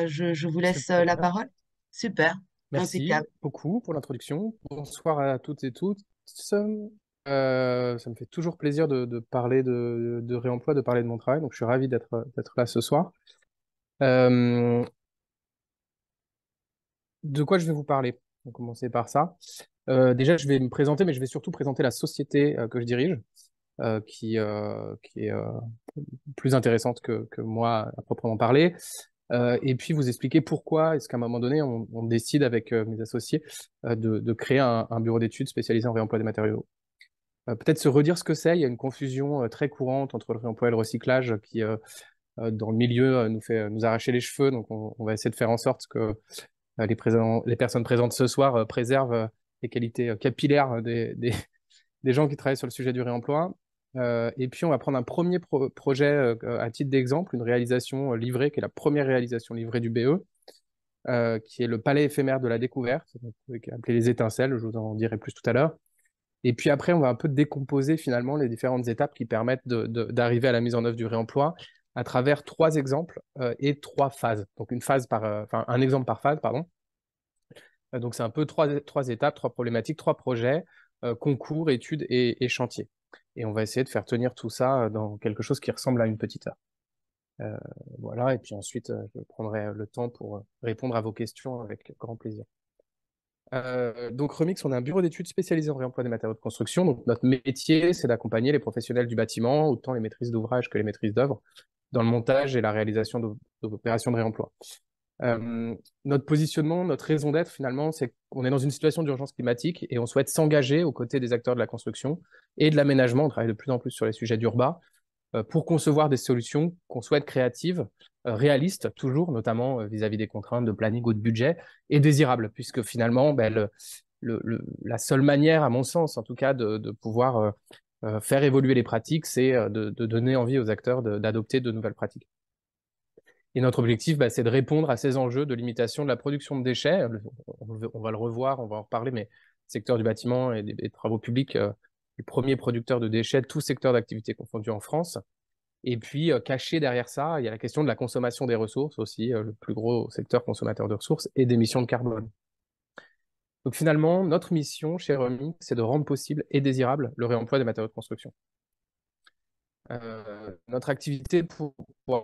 Euh, je, vous laisse euh, la parole. Super. Merci beaucoup pour l'introduction. Bonsoir à toutes et toutes. Euh, ça me fait toujours plaisir de, parler de, réemploi, de parler de mon travail. Donc, je suis ravi d'être là ce soir. de quoi je vais vous parler On va commencer par ça. déjà, je vais me présenter, mais je vais surtout présenter la société que je dirige, qui, est plus intéressante que, que, moi à proprement parler. Euh, et puis vous expliquer pourquoi est-ce qu'à un moment donné, on, décide avec euh, mes associés euh, de, créer un, bureau d'études spécialisé en réemploi des matériaux. Peut-être se redire ce que c'est, il y a une confusion très courante entre le réemploi et le recyclage qui, dans le milieu, nous fait nous arracher les cheveux. Donc on, va essayer de faire en sorte que les, personnes présentes ce soir préservent les qualités capillaires des gens qui travaillent sur le sujet du réemploi et puis, on va prendre un premier projet à titre d'exemple, une réalisation livrée, qui est la première réalisation livrée du BE, qui est le palais éphémère de la découverte, qui appelé les étincelles, je vous en dirai plus tout à l'heure. Et puis après, on va un peu décomposer finalement les différentes étapes qui permettent d'arriver à la mise en œuvre du réemploi à travers trois exemples et trois phases. Donc une phase par, enfin un exemple par phase, pardon. donc c'est un peu trois, étapes, trois problématiques, trois projets, concours, études et, et chantiers. Et on va essayer de faire tenir tout ça euh, dans quelque chose qui ressemble à une petite heure. Euh, voilà, et puis ensuite, euh, je prendrai le temps pour répondre à vos questions avec grand plaisir. donc Remix, on a un bureau d'études spécialisé en réemploi des matériaux de construction. Donc notre métier, c'est d'accompagner les professionnels du bâtiment, autant les maîtrises d'ouvrage que les maîtrises d'œuvre, dans le montage et la réalisation d'opérations de réemploi. Euh, notre positionnement, notre raison d'être finalement, c'est qu'on est dans une situation d'urgence climatique et on souhaite s'engager aux côtés des acteurs de la construction et de l'aménagement. On travaille de plus en plus sur les sujets d'urbain euh, pour concevoir des solutions qu'on souhaite créatives, euh, réalistes toujours, notamment vis-à-vis des contraintes de planning ou de budget, et désirables, puisque finalement, ben, le, la seule manière, à mon sens en tout cas, de, pouvoir faire évoluer les pratiques, c'est de, donner envie aux acteurs d'adopter de nouvelles pratiques. Et notre objectif, bah, c'est de répondre à ces enjeux de limitation de la production de déchets. On, va le revoir, on va en reparler, mais secteur du bâtiment et des, travaux publics, les euh, le premier producteur de déchets, tout secteur d'activité confondu en France. Et puis, euh, caché derrière ça, il y a la question de la consommation des ressources aussi, euh, le plus gros secteur consommateur de ressources, et d'émissions de carbone. Donc finalement, notre mission chez Remi, c'est de rendre possible et désirable le réemploi des matériaux de construction. Euh, notre activité pour,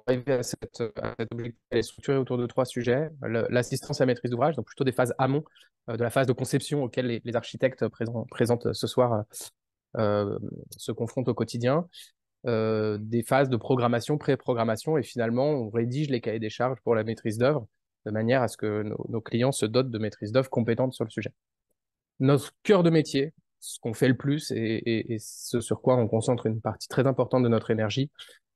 arriver à, cette, cet objectif est structurée autour de trois sujets. L'assistance à la maîtrise d'ouvrage, donc plutôt des phases amont euh, de la phase de conception auxquelles les, architectes présents, ce soir euh, se confrontent au quotidien. des phases de programmation, pré-programmation, et finalement, on rédige les cahiers des charges pour la maîtrise d'œuvre de manière à ce que nos, clients se dotent de maîtrise d'œuvre compétente sur le sujet. Notre cœur de métier, ce qu'on fait le plus et, ce sur quoi on concentre une partie très importante de notre énergie,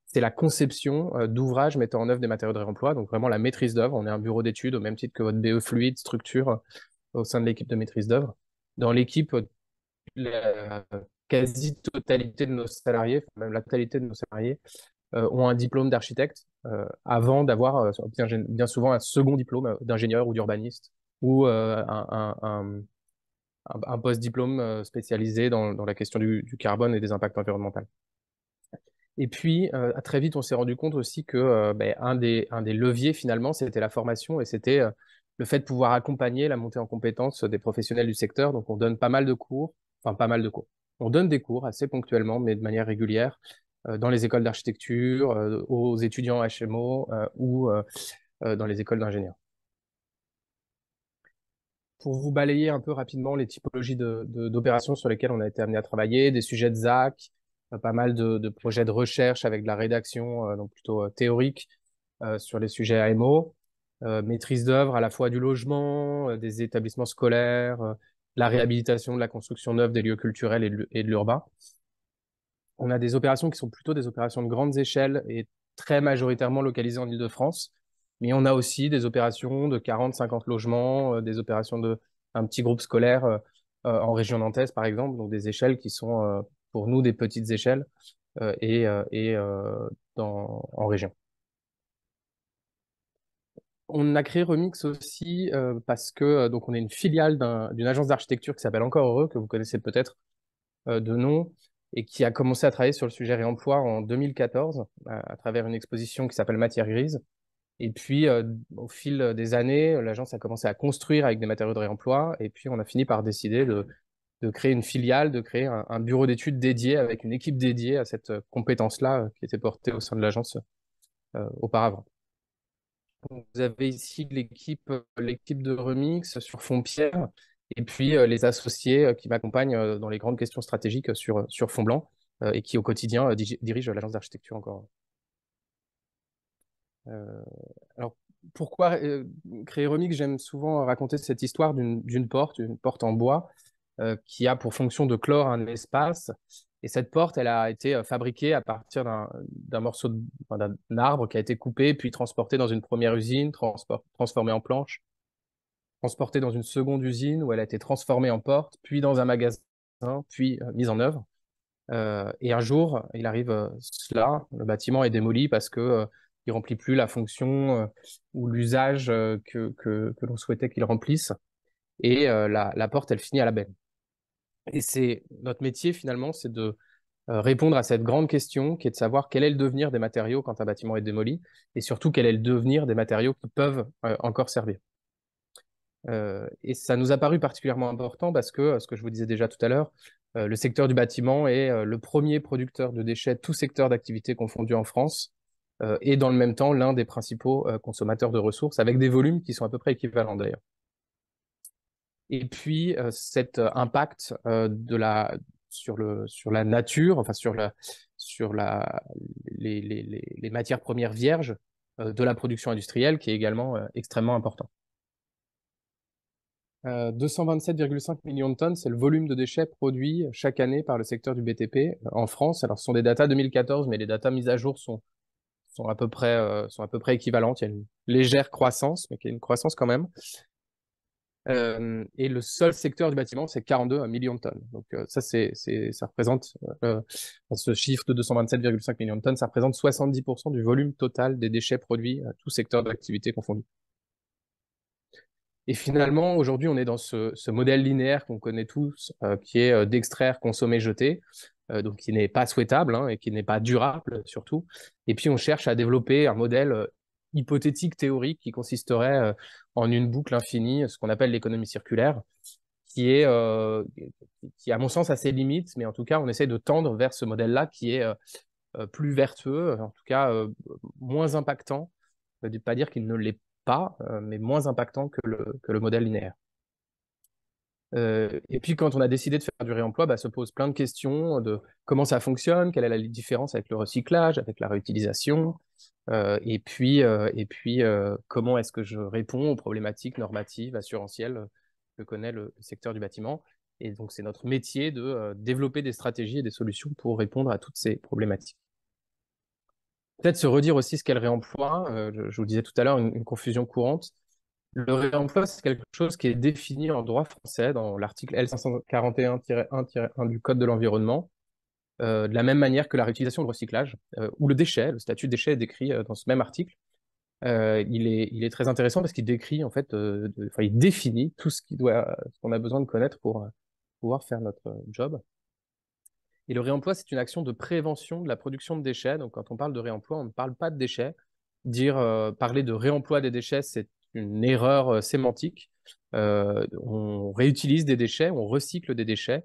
c'est la conception euh, d'ouvrages mettant en œuvre des matériaux de réemploi, donc vraiment la maîtrise d'œuvre. On est un bureau d'études au même titre que votre BE fluide, structure euh, au sein de l'équipe de maîtrise d'œuvre. Dans l'équipe, euh, la quasi-totalité de nos salariés, même la totalité de nos salariés, ont un diplôme d'architecte avant d'avoir bien, souvent un second diplôme d'ingénieur ou d'urbaniste ou un, un, post-diplôme euh, spécialisé dans, la question du, carbone et des impacts environnementaux. Et puis, à euh, très vite, on s'est rendu compte aussi que euh, ben, un, des, leviers, finalement, c'était la formation et c'était le fait de pouvoir accompagner la montée en compétences des professionnels du secteur. Donc, on donne pas mal de cours, enfin, pas mal de cours. On donne des cours assez ponctuellement, mais de manière régulière, dans les écoles d'architecture, aux étudiants HMO ou dans les écoles d'ingénieurs pour vous balayer un peu rapidement les typologies d'opérations sur lesquelles on a été amené à travailler, des sujets de ZAC, euh, pas mal de, projets de recherche avec de la rédaction, euh, donc plutôt euh, théorique, sur les sujets AMO, maîtrise d'œuvre à la fois du logement, des établissements scolaires, la réhabilitation de la construction neuve des lieux culturels et de, l'urbain. On a des opérations qui sont plutôt des opérations de grandes échelles et très majoritairement localisées en Ile-de-France, mais on a aussi des opérations de 40, 50 logements, euh, des opérations de petit groupe scolaire euh, euh, en région nantaise, par exemple, donc des échelles qui sont pour nous des petites échelles et, en région. On a créé Remix aussi parce que donc on est une filiale d'une agence d'architecture qui s'appelle Encore Heureux, que vous connaissez peut-être de nom, et qui a commencé à travailler sur le sujet réemploi en 2014 à travers une exposition qui s'appelle Matière grise, et puis, euh, au fil euh, des années, euh, l'agence a commencé à construire avec des matériaux de réemploi. Et puis, on a fini par décider de, créer une filiale, de créer un, bureau d'études dédié avec une équipe dédiée à cette compétence-là qui était portée au sein de l'agence auparavant. vous avez ici l'équipe, l'équipe de Remix sur fond pierre et puis les associés qui m'accompagnent dans les grandes questions stratégiques sur, sur fond blanc et qui au quotidien dirigent l'agence d'architecture encore euh, alors, pourquoi euh, créer Remix J'aime souvent raconter cette histoire d'une porte, une porte en bois, euh, qui a pour fonction de clore un espace. Et cette porte, elle a été fabriquée à partir d'un morceau d'un arbre qui a été coupé, puis transporté dans une première usine, transformé en planche, transporté dans une seconde usine où elle a été transformée en porte, puis dans un magasin, puis mise en œuvre. et un jour, il arrive cela, le bâtiment est démoli parce que il remplit plus la fonction euh, ou l'usage euh, que, l'on souhaitait qu'il remplisse. Et euh, la, porte, elle finit à la benne. Et c'est notre métier finalement, c'est de répondre à cette grande question qui est de savoir quel est le devenir des matériaux quand un bâtiment est démoli et surtout quel est le devenir des matériaux qui peuvent encore servir. et ça nous a paru particulièrement important parce que, ce que je vous disais déjà tout à l'heure, le secteur du bâtiment est le premier producteur de déchets, tout secteur d'activité confondu en France. Euh, et dans le même temps l'un des principaux euh, consommateurs de ressources, avec des volumes qui sont à peu près équivalents d'ailleurs. Et puis euh, cet impact sur, la nature, enfin sur, les, matières premières vierges de la production industrielle, qui est également extrêmement important. 227,5 millions de tonnes, c'est le volume de déchets produits chaque année par le secteur du BTP en France. Alors, ce sont des datas 2014, mais les datas mises à jour sont sont à peu près, euh, sont à peu près équivalentes. Il y a une légère croissance, mais qui est une croissance quand même. Euh, et le seul secteur du bâtiment, c'est 42 millions de tonnes. Donc euh, ça, c'est, ça représente ce chiffre de 227,5 millions de tonnes, ça représente 70% du volume total des déchets produits, à tout secteur d'activité confondu. Et finalement, aujourd'hui, on est dans ce, ce modèle linéaire qu'on connaît tous, qui est d'extraire, consommer, jeter. Euh, donc qui n'est pas souhaitable hein, et qui n'est pas durable surtout. Et puis on cherche à développer un modèle euh, hypothétique théorique qui consisterait euh, en une boucle infinie, ce qu'on appelle l'économie circulaire, qui est, à mon sens a ses limites, mais en tout cas on essaie de tendre vers ce modèle-là qui est plus vertueux, en tout cas moins impactant, ne pas dire qu'il ne l'est pas, mais moins impactant que le modèle linéaire. Euh, et puis quand on a décidé de faire du réemploi, bah, se pose plein de questions de comment ça fonctionne, quelle est la différence avec le recyclage, avec la réutilisation, euh, et puis, euh, et puis comment est-ce que je réponds aux problématiques normatives, assurantielles que connaît le, secteur du bâtiment. Et donc c'est notre métier de développer des stratégies et des solutions pour répondre à toutes ces problématiques. Peut-être se redire aussi ce qu'est le réemploi. je, vous disais tout à l'heure, une confusion courante le réemploi, c'est quelque chose qui est défini en droit français dans l'article L541-1-1 du Code de l'environnement, euh, de la même manière que la réutilisation ou le recyclage, euh, ou le déchet, le statut déchet est décrit euh, dans ce même article. Il est, très intéressant parce qu'il décrit, en fait, de, il définit tout ce qu'on a besoin de connaître pour pouvoir faire notre job. Et le réemploi, c'est une action de prévention de la production de déchets. Donc, quand on parle de réemploi, on ne parle pas de déchets. Dire, parler de réemploi des déchets, c'est une erreur euh, sémantique. Euh, on réutilise des déchets, on recycle des déchets,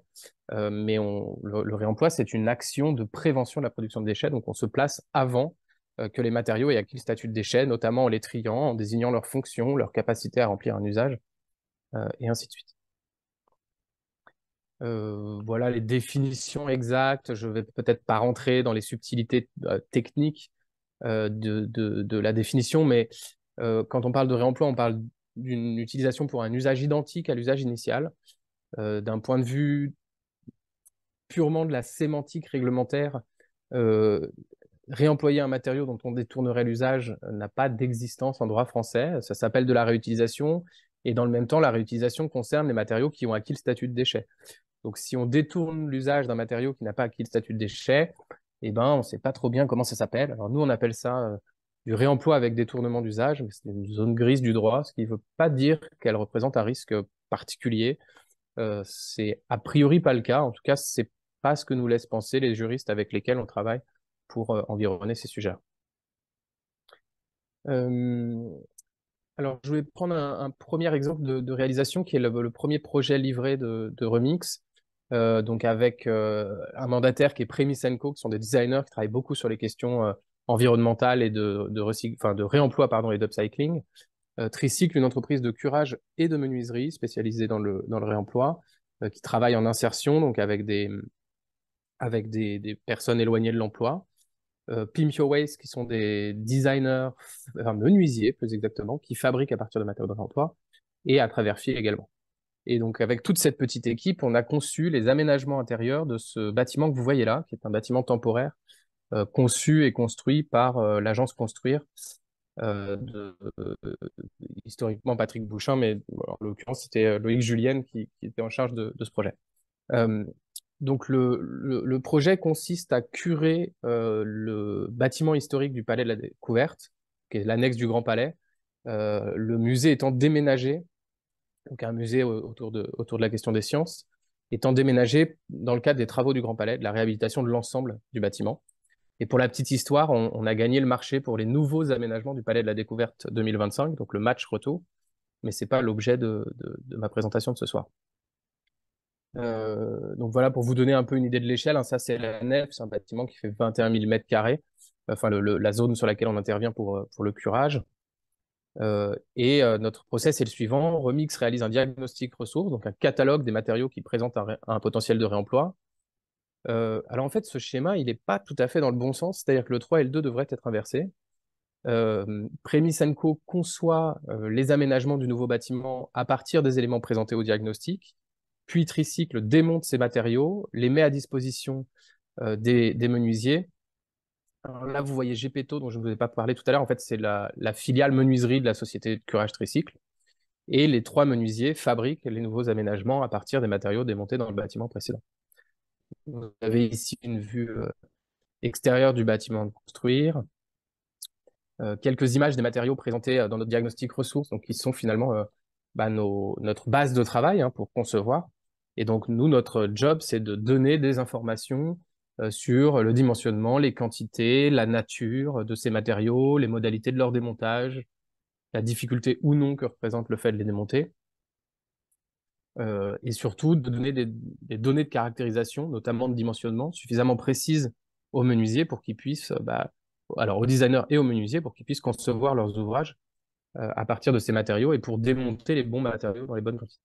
euh, mais le, réemploi, c'est une action de prévention de la production de déchets. Donc, on se place avant que les matériaux aient acquis le statut de déchets, notamment en les triant, en désignant leurs fonctions, leur capacité à remplir un usage, et ainsi de suite. voilà les définitions exactes. Je ne vais peut-être pas rentrer dans les subtilités techniques de, la définition, mais euh, quand on parle de réemploi, on parle d'une utilisation pour un usage identique à l'usage initial. Euh, d'un point de vue purement de la sémantique réglementaire, euh, réemployer un matériau dont on détournerait l'usage n'a pas d'existence en droit français. Ça s'appelle de la réutilisation. Et dans le même temps, la réutilisation concerne les matériaux qui ont acquis le statut de déchet. Donc si on détourne l'usage d'un matériau qui n'a pas acquis le statut de déchet, eh ben, on ne sait pas trop bien comment ça s'appelle. Alors nous, on appelle ça du réemploi avec détournement d'usage, mais c'est une zone grise du droit, ce qui ne veut pas dire qu'elle représente un risque particulier. Euh, c'est a priori pas le cas, en tout cas, c'est pas ce que nous laissent penser les juristes avec lesquels on travaille pour euh, environner ces sujets. Euh, alors, je vais prendre un, premier exemple de, réalisation qui est le, premier projet livré de, Remix. donc avec un mandataire qui est Premi qui sont des designers qui travaillent beaucoup sur les questions environnemental et de, de, enfin, de réemploi pardon, et d'upcycling. Euh, Tricycle, une entreprise de curage et de menuiserie spécialisée dans le, dans le réemploi, euh, qui travaille en insertion, donc avec des, avec des, personnes éloignées de l'emploi. Euh, Waste, qui sont des designers, enfin menuisiers plus exactement, qui fabriquent à partir de matériaux de réemploi, et à travers fil également. Et donc, avec toute cette petite équipe, on a conçu les aménagements intérieurs de ce bâtiment que vous voyez là, qui est un bâtiment temporaire euh, conçu et construit par euh, l'agence Construire, euh, historiquement Patrick Bouchin, mais en l'occurrence c'était Loïc Julienne qui, était en charge de, ce projet. Donc le, projet consiste à curer le bâtiment historique du Palais de la Découverte, qui est l'annexe du Grand Palais, le musée étant déménagé, donc un musée autour de, autour de la question des sciences, étant déménagé dans le cadre des travaux du Grand Palais, de la réhabilitation de l'ensemble du bâtiment. Et pour la petite histoire, on, a gagné le marché pour les nouveaux aménagements du Palais de la Découverte 2025, donc le match retour. Mais ce n'est pas l'objet de, ma présentation de ce soir. Euh, donc voilà, pour vous donner un peu une idée de l'échelle, hein, ça c'est la nef, c'est un bâtiment qui fait 21 000 mètres carrés, enfin la zone sur laquelle on intervient pour, euh, pour le curage. Euh, et notre process est le suivant. Remix réalise un diagnostic ressources, donc un catalogue des matériaux qui présentent un potentiel de réemploi alors en fait, ce schéma, il n'est pas tout à fait dans le bon sens, c'est-à-dire que le 3 et le 2 devraient être inversés. Euh, conçoit les aménagements du nouveau bâtiment à partir des éléments présentés au diagnostic, puis Tricycle démonte ces matériaux, les met à disposition des, menuisiers. Alors là, vous voyez Gepetto, dont je ne vous ai pas parlé tout à l'heure, en fait, c'est la, la, filiale menuiserie de la société de curage Tricycle. Et les trois menuisiers fabriquent les nouveaux aménagements à partir des matériaux démontés dans le bâtiment précédent. Vous avez ici une vue euh, extérieure du bâtiment de construire. Euh, quelques images des matériaux présentés euh, dans notre diagnostic ressources, donc qui sont finalement bah, notre base de travail hein, pour concevoir. Et donc nous, notre job, c'est de donner des informations sur le dimensionnement, les quantités, la nature de ces matériaux, les modalités de leur démontage, la difficulté ou non que représente le fait de les démonter, euh, et surtout de donner des, données de caractérisation, notamment de dimensionnement, suffisamment précises aux menuisiers pour qu'ils puissent, euh, bah, alors aux designers et aux menuisiers, pour qu'ils puissent concevoir leurs ouvrages euh, à partir de ces matériaux et pour démonter les bons matériaux dans les bonnes conditions.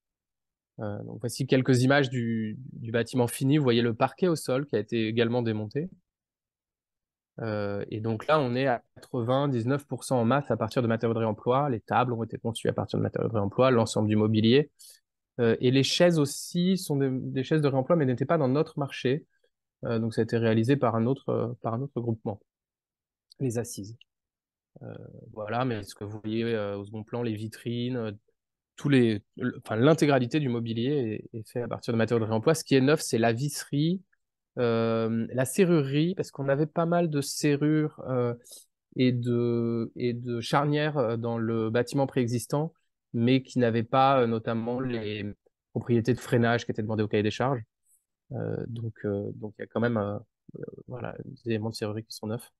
donc voici quelques images du, bâtiment fini. Vous voyez le parquet au sol qui a été également démonté. et donc là, on est à 99% en masse à partir de matériaux de réemploi. Les tables ont été conçues à partir de matériaux de réemploi, l'ensemble du mobilier. Euh, et les chaises aussi sont des chaises de réemploi, mais n'étaient pas dans notre marché. Euh, donc, ça a été réalisé par un autre, euh, par un autre groupement, les assises. voilà, mais ce que vous voyez au second plan, les vitrines, tous les, enfin, l'intégralité du mobilier est, est, fait à partir de matériaux de réemploi. Ce qui est neuf, c'est la visserie, la serrurerie, parce qu'on avait pas mal de serrures et, et de charnières dans le bâtiment préexistant mais qui n'avaient pas euh, notamment les propriétés de freinage qui étaient demandées au cahier des charges. Euh, donc, euh, donc il y a quand même voilà, des éléments de serrurerie qui sont neufs.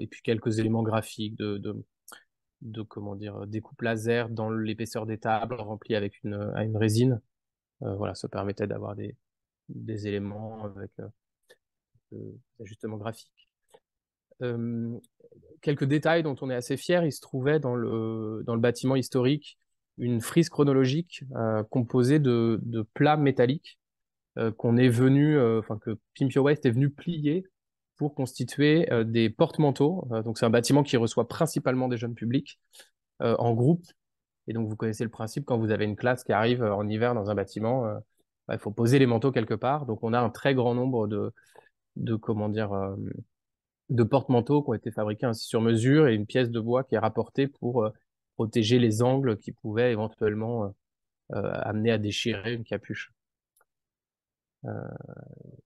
et puis quelques éléments graphiques de, de, comment dire, découpe laser dans l'épaisseur des tables remplies avec une, à une résine. voilà, ça permettait d'avoir des, des éléments avec euh, ajustements graphiques quelques détails dont on est assez fier, il se trouvait dans le, dans le bâtiment historique une frise chronologique euh, composée de, de, plats métalliques euh, qu'on est venu, euh, enfin que Pimpio West est venu plier pour constituer des porte-manteaux. donc c'est un bâtiment qui reçoit principalement des jeunes publics en groupe. Et donc vous connaissez le principe quand vous avez une classe qui arrive en hiver dans un bâtiment, bah, il faut poser les manteaux quelque part. Donc on a un très grand nombre de, de comment dire de porte-manteaux qui ont été fabriqués ainsi sur mesure et une pièce de bois qui est rapportée pour euh, protéger les angles qui pouvaient éventuellement euh, euh, amener à déchirer une capuche.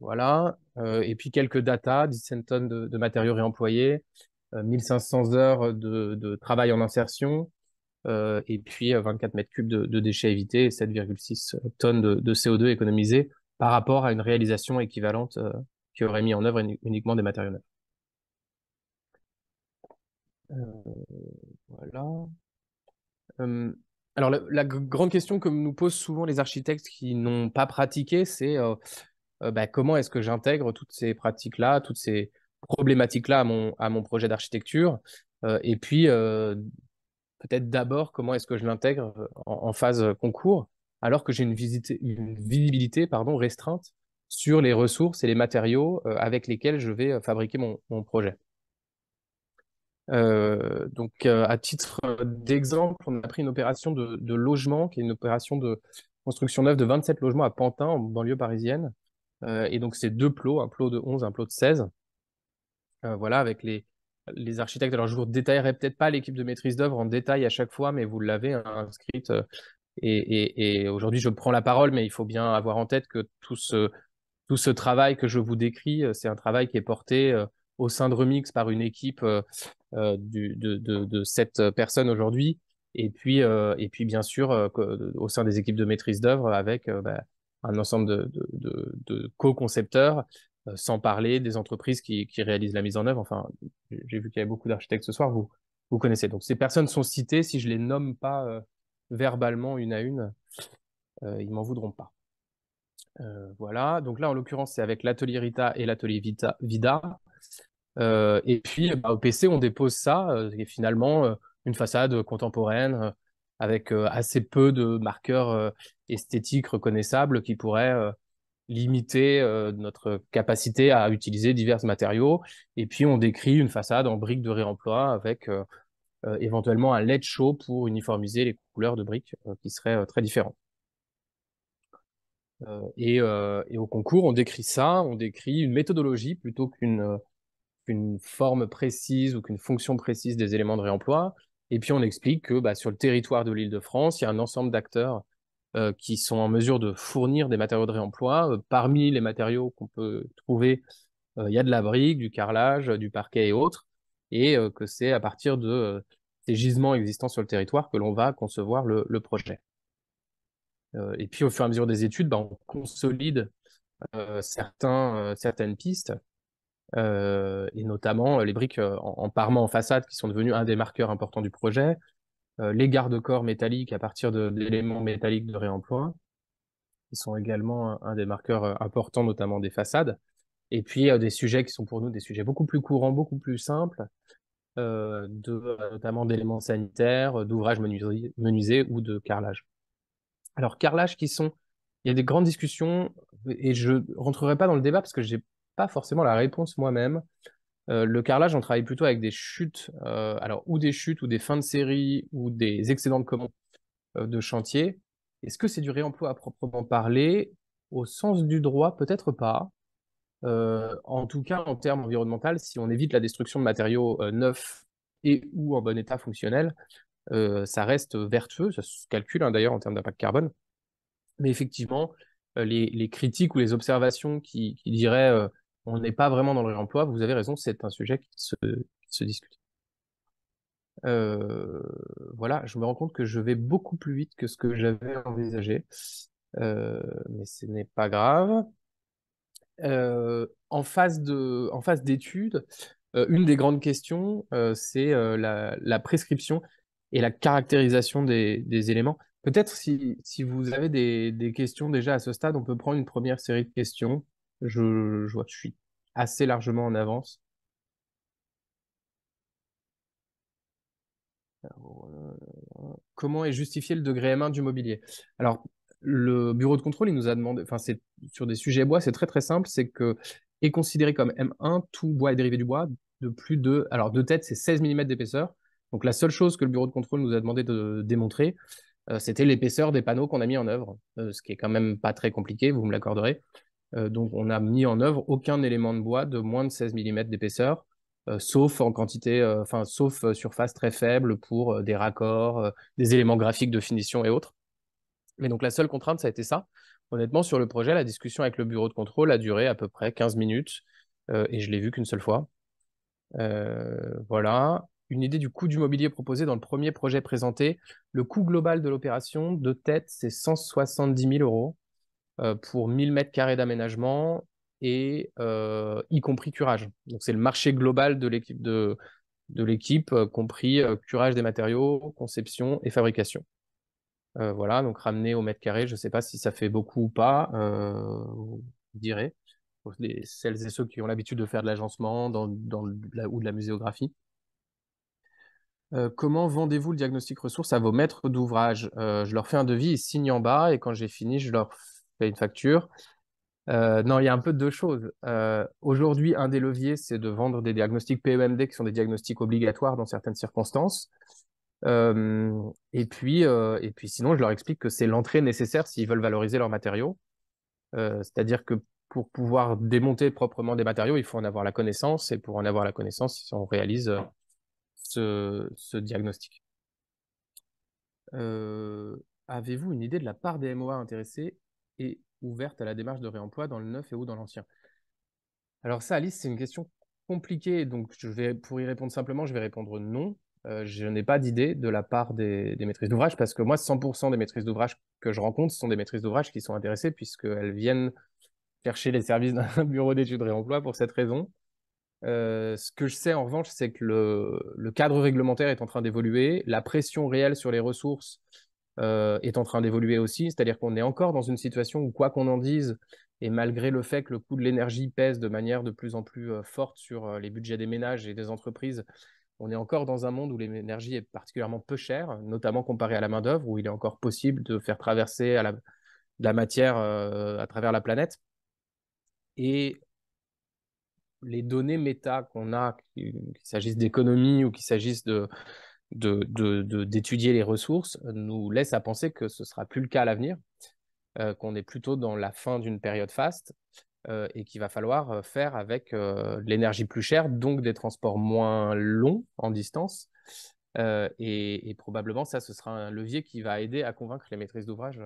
voilà. et puis quelques datas, 17 tonnes de, matériaux réemployés, 1500 heures de, travail en insertion, et puis 24 mètres cubes de, déchets évités et 7,6 tonnes de, CO2 économisées par rapport à une réalisation équivalente qui aurait mis en œuvre uniquement des matériaux neufs. Euh, voilà. alors, la, grande question que nous posent souvent les architectes qui n'ont pas pratiqué, c'est bah, comment est-ce que j'intègre toutes ces pratiques-là, toutes ces problématiques-là à mon, projet d'architecture Et puis, peut-être d'abord comment est-ce que je l'intègre en, phase concours, alors que j'ai une, visibilité pardon, restreinte sur les ressources et les matériaux avec lesquels je vais fabriquer mon projet. Euh, donc, euh, à titre d'exemple, on a pris une opération de, de, logement, qui est une opération de construction neuve de 27 logements à Pantin, en banlieue parisienne. Euh, et donc, c'est deux plots, un plot de 11, un plot de 16. Euh, voilà, avec les, les architectes. Alors, je vous détaillerai peut-être pas l'équipe de maîtrise d'œuvre en détail à chaque fois, mais vous l'avez hein, inscrite. et, et, et aujourd'hui, je prends la parole, mais il faut bien avoir en tête que tout ce, tout ce travail que je vous décris, c'est un travail qui est porté au sein de Remix par une équipe euh, du, de, cette personne aujourd'hui. Et puis, euh, et puis, bien sûr, euh, au sein des équipes de maîtrise d'œuvre avec bah, un ensemble de, co-concepteurs, sans parler des entreprises qui, réalisent la mise en œuvre. Enfin, j'ai vu qu'il y avait beaucoup d'architectes ce soir, vous, vous connaissez. Donc, ces personnes sont citées, si je les nomme pas verbalement une à une, ils ils m'en voudront pas. voilà, donc là, en l'occurrence, c'est avec l'atelier Rita et l'atelier Vida. Euh, et puis bah, au PC, on dépose ça, euh, et finalement, euh, une façade contemporaine avec assez peu de marqueurs esthétiques reconnaissables qui pourraient limiter notre capacité à utiliser divers matériaux. Et puis on décrit une façade en briques de réemploi avec éventuellement un LED chaud pour uniformiser les couleurs de briques qui seraient très différentes. et, au concours, on décrit ça, on décrit une méthodologie plutôt qu'une une forme précise ou qu'une fonction précise des éléments de réemploi. Et puis on explique que bah, sur le territoire de l'île de France, il y a un ensemble d'acteurs euh, qui sont en mesure de fournir des matériaux de réemploi. Euh, parmi les matériaux qu'on peut trouver, euh, il y a de la brique, du carrelage, du parquet et autres. Et que c'est à partir de ces gisements existants sur le territoire que l'on va concevoir le, projet. et puis au fur et à mesure des études, bah, on consolide certains, certaines pistes euh, et notamment euh, les briques euh, en, parement en façade qui sont devenues un des marqueurs importants du projet, les garde-corps métalliques à partir d'éléments métalliques de réemploi, qui sont également un, des marqueurs importants, notamment des façades. Et puis des sujets qui sont pour nous des sujets beaucoup plus courants, beaucoup plus simples, de, notamment d'éléments sanitaires, d'ouvrages menuisés, ou de carrelage. Alors, carrelage qui sont. Il y a des grandes discussions, et je ne rentrerai pas dans le débat parce que j'ai pas forcément la réponse moi-même. Euh, le carrelage, on travaille plutôt avec des chutes, euh, alors ou des chutes, ou des fins de série, ou des excédents de commandes euh, de chantier. Est-ce que c'est du réemploi à proprement parler Au sens du droit, peut-être pas. en tout cas, en termes environnementaux, si on évite la destruction de matériaux neufs et ou en bon état fonctionnel, ça reste vertueux. Ça se calcule hein, d'ailleurs en termes d'impact carbone. Mais effectivement, les, critiques ou les observations qui, qui diraient on n'est pas vraiment dans le réemploi. Vous avez raison, c'est un sujet qui se, discute. Euh, voilà, je me rends compte que je vais beaucoup plus vite que ce que j'avais envisagé, euh, mais ce n'est pas grave. Euh, en phase de, d'étude, une des grandes questions, c'est la, prescription et la caractérisation des, éléments. Peut-être si, vous avez des, des questions déjà à ce stade, on peut prendre une première série de questions je, suis assez largement en avance. Euh, comment est justifié le degré M1 du mobilier Alors, le bureau de contrôle, il nous a demandé, enfin, c'est sur des sujets bois, c'est très très simple, c'est que est considéré comme M1 tout bois est dérivé du bois de plus de, alors de tête, c'est 16 mm d'épaisseur. Donc la seule chose que le bureau de contrôle nous a demandé de démontrer, euh, c'était l'épaisseur des panneaux qu'on a mis en œuvre, euh, ce qui est quand même pas très compliqué, vous me l'accorderez. Euh, donc on n'a mis en œuvre aucun élément de bois de moins de 16 mm d'épaisseur, euh, sauf en quantité, euh, enfin sauf surface très faible pour des raccords, des éléments graphiques de finition et autres. Mais donc la seule contrainte, ça a été ça. Honnêtement, sur le projet, la discussion avec le bureau de contrôle a duré à peu près 15 minutes et je l'ai vu qu'une seule fois. voilà. Une idée du coût du mobilier proposé dans le premier projet présenté. Le coût global de l'opération de tête, c'est 170 000 euros. Euh, pour 1000 mètres carrés d'aménagement et euh, y compris curage. Donc c'est le marché global de l'équipe de, de l'équipe, euh, compris curage des matériaux, conception et fabrication. voilà, donc ramené au mètre carré, je ne sais pas si ça fait beaucoup ou pas, euh, vous direz. Les, celles et ceux qui ont l'habitude de faire de l'agencement dans, la, ou de la muséographie. comment vendez-vous le diagnostic ressources à vos maîtres d'ouvrage Je leur fais un devis, ils signent en bas et quand j'ai fini, je leur une facture. Euh, non, il y a un peu deux choses. Euh, aujourd'hui, un des leviers, c'est de vendre des diagnostics PEMD qui sont des diagnostics obligatoires dans certaines circonstances. Euh, et, puis, et puis, sinon, je leur explique que c'est l'entrée nécessaire s'ils veulent valoriser leurs matériaux. C'est-à-dire que pour pouvoir démonter proprement des matériaux, il faut en avoir la connaissance. Et pour en avoir la connaissance, on réalise ce, ce diagnostic. Avez-vous une idée de la part des MOA intéressés est ouverte à la démarche de réemploi dans le neuf et ou dans l'ancien Alors ça, Alice, c'est une question compliquée, donc je vais, pour y répondre simplement, je vais répondre non. Euh, je n'ai pas d'idée de la part des, maîtrises d'ouvrage parce que moi, 100% des maîtrises d'ouvrage que je rencontre sont des maîtrises d'ouvrage qui sont intéressées puisqu'elles viennent chercher les services d'un bureau d'études réemploi pour cette raison. Euh, ce que je sais en revanche, c'est que le, le, cadre réglementaire est en train d'évoluer, la pression réelle sur les ressources euh, est en train d'évoluer aussi. C'est-à-dire qu'on est encore dans une situation où, quoi qu'on en dise, et malgré le fait que le coût de l'énergie pèse de manière de plus en plus euh, forte sur euh, les budgets des ménages et des entreprises, on est encore dans un monde où l'énergie est particulièrement peu chère, notamment comparé à la main-d'œuvre, où il est encore possible de faire traverser à la, de la matière à travers la planète. Et les données méta qu'on a, qu'il s'agisse d'économie ou qu'il s'agisse de, d'étudier de, de, les ressources euh, nous laisse à penser que ce sera plus le cas à l'avenir, euh, qu'on est plutôt dans la fin d'une période faste euh, et qu'il va falloir faire avec l'énergie plus chère, donc des transports moins longs en distance. Et, probablement, ça, ce sera un levier qui va aider à convaincre les maîtrises d'ouvrage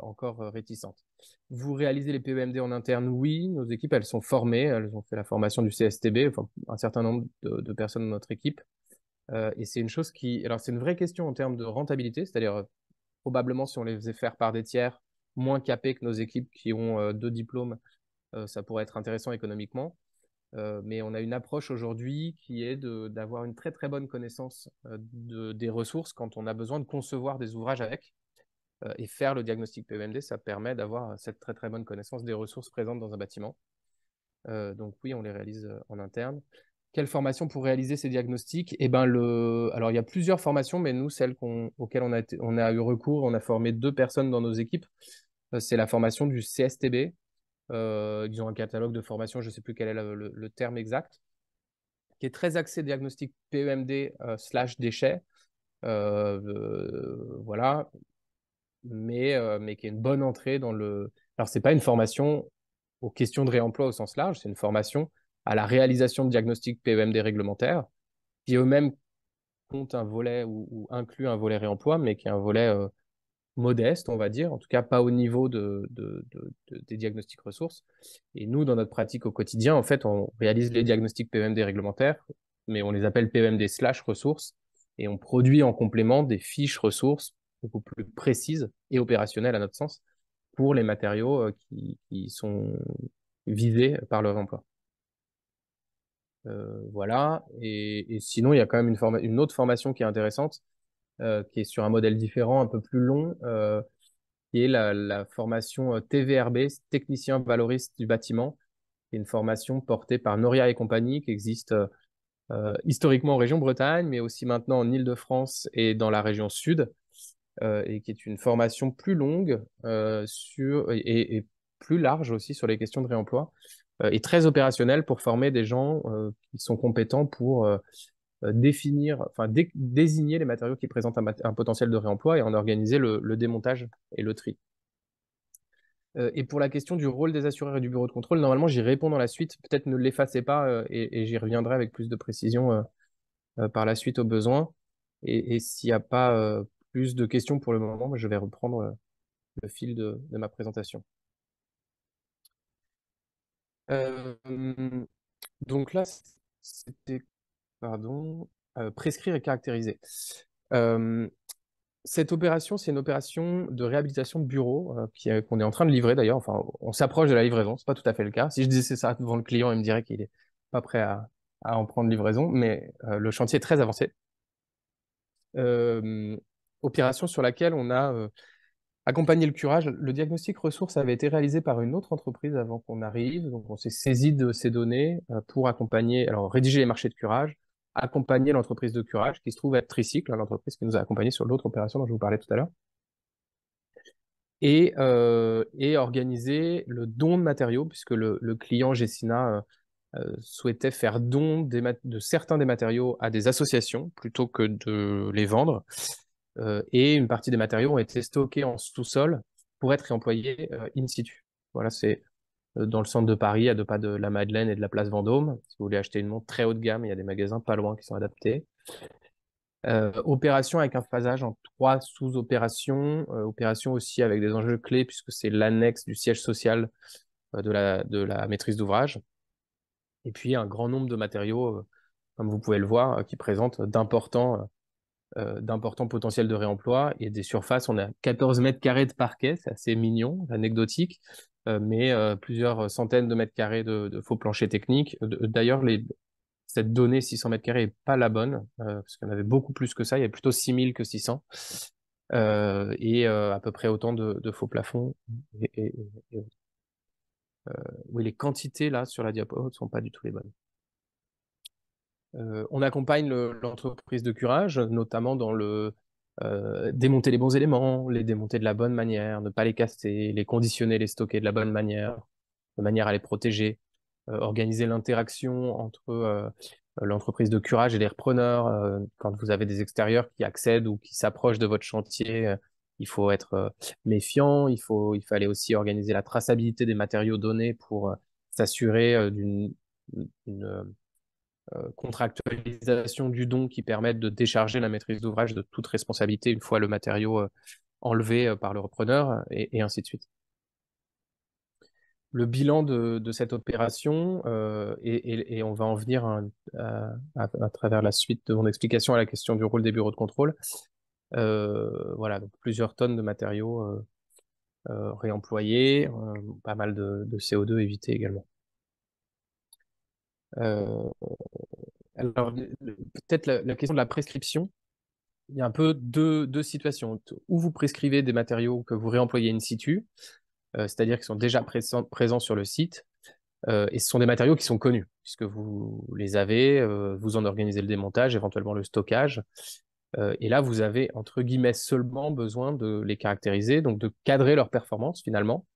encore réticentes. Vous réalisez les PEMD en interne Oui, nos équipes, elles sont formées, elles ont fait la formation du CSTB, un certain nombre de personnes de notre équipe. Euh, et c'est une chose qui. Alors, c'est une vraie question en termes de rentabilité, c'est-à-dire euh, probablement si on les faisait faire par des tiers moins capés que nos équipes qui ont euh, deux diplômes, ça pourrait être intéressant économiquement. mais on a une approche aujourd'hui qui est d'avoir une très très bonne connaissance des ressources quand on a besoin de concevoir des ouvrages avec. et faire le diagnostic PEMD, ça permet d'avoir cette très très bonne connaissance des ressources présentes dans un bâtiment. donc oui, on les réalise en interne quelle formation pour réaliser ces diagnostics eh ben le... Alors, il y a plusieurs formations, mais nous, celle auxquelles on a, on a eu recours, on a formé deux personnes dans nos équipes. Euh, c'est la formation du CSTB. Euh, ils ont un catalogue de formation, je ne sais plus quel est le, terme exact, qui est très axé diagnostic PEMD euh, slash déchets. Euh, voilà. Mais, mais qui est une bonne entrée dans le. Alors, c'est pas une formation aux questions de réemploi au sens large, c'est une formation à la réalisation de diagnostics PEMD réglementaires, qui eux-mêmes comptent un volet ou, incluent un volet réemploi, mais qui est un volet euh, modeste, on va dire, en tout cas pas au niveau de, des diagnostics ressources. Et nous, dans notre pratique au quotidien, en fait, on réalise les diagnostics PEMD réglementaires, mais on les appelle PEMD slash ressources, et on produit en complément des fiches ressources beaucoup plus précises et opérationnelles à notre sens pour les matériaux euh, qui, sont visés par leur emploi. Euh, voilà. Et, sinon, il y a quand même une, autre formation qui est intéressante, euh, qui est sur un modèle différent, un peu plus long, euh, qui est la, formation TVRB, technicien valoriste du bâtiment, qui est une formation portée par Noria et compagnie, qui existe historiquement en région Bretagne, mais aussi maintenant en Île-de-France et dans la région Sud, et qui est une formation plus longue sur, et, plus large aussi sur les questions de réemploi, et euh, très opérationnel pour former des gens euh, qui sont compétents pour euh, définir, enfin désigner les matériaux qui présentent un, potentiel de réemploi et en organiser le, démontage et le tri. et pour la question du rôle des assureurs et du bureau de contrôle, normalement j'y réponds dans la suite. Peut-être ne l'effacez pas et, j'y reviendrai avec plus de précision par la suite au besoin. Et, s'il n'y a pas plus de questions pour le moment, je vais reprendre le fil de ma présentation donc là, c'était pardon, euh, prescrire et caractériser. cette opération, c'est une opération de réhabilitation de bureau, euh, qu'on est en train de livrer d'ailleurs, enfin, on s'approche de la livraison, ce n'est pas tout à fait le cas. Si je disais ça devant le client, il me dirait qu'il n'est pas prêt à en prendre livraison, mais euh, le chantier est très avancé. opération sur laquelle on a, accompagner le curage. Le diagnostic ressources avait été réalisé par une autre entreprise avant qu'on arrive, donc on s'est saisi de ces données euh, pour accompagner, alors rédiger les marchés de curage, accompagner l'entreprise de curage qui se trouve être Tricycle, hein, l'entreprise qui nous a accompagnés sur l'autre opération dont je vous parlais tout à l'heure, et, euh, organiser le don de matériaux puisque le, client Gessina euh, souhaitait faire don de certains des matériaux à des associations plutôt que de les vendre. Euh, et une partie des matériaux ont été stockés en sous-sol pour être réemployés euh, in situ. Voilà, c'est euh, dans le centre de Paris, à deux pas de la Madeleine et de la place Vendôme. Si vous voulez acheter une montre très haut de gamme, il y a des magasins pas loin qui sont adaptés. opération avec un phasage en trois sous-opérations. opération aussi avec des enjeux clés, puisque c'est l'annexe du siège social de, la, de, la, maîtrise d'ouvrage. Et puis un grand nombre de matériaux, comme vous pouvez le voir, qui présentent d'importants euh, d'importants potentiels de réemploi et des surfaces. On a 14 mètres carrés de parquet, c'est assez mignon, anecdotique, euh, mais euh, plusieurs centaines de mètres carrés de, faux planchers techniques. D'ailleurs, cette donnée 600 mètres carrés n'est pas la bonne, parce qu'on avait beaucoup plus que ça, il y a plutôt 6000 que 600. et à peu près autant de, faux plafonds. Et, oui, les quantités là sur la diapo ne sont pas du tout les bonnes. Euh, on accompagne l'entreprise de curage, notamment dans le euh, démonter les bons éléments, les démonter de la bonne manière, ne pas les casser, les conditionner, les stocker de la bonne manière, de manière à les protéger, euh, organiser l'interaction entre l'entreprise de curage et les repreneurs. quand vous avez des extérieurs qui accèdent ou qui s'approchent de votre chantier, il faut être méfiant, il, faut, il fallait aussi organiser la traçabilité des matériaux donnés pour s'assurer d'une euh, contractualisation du don qui permettent de décharger la maîtrise d'ouvrage de toute responsabilité une fois le matériau euh, enlevé euh, par le repreneur, et, ainsi de suite. Le bilan de, cette opération, et, on va en venir à, travers la suite de mon explication à la question du rôle des bureaux de contrôle, voilà, donc plusieurs tonnes de matériaux réemployés, pas mal de CO2 évité également. Euh, alors, peut-être la, question de la prescription. Il y a un peu deux, situations. Où vous prescrivez des matériaux que vous réemployez in situ, euh, c'est-à-dire qui sont déjà présents, sur le site, euh, et ce sont des matériaux qui sont connus, puisque vous les avez, vous en organisez le démontage, éventuellement le stockage. et là, vous avez, entre guillemets, seulement besoin de les caractériser, donc de cadrer leur performance finalement,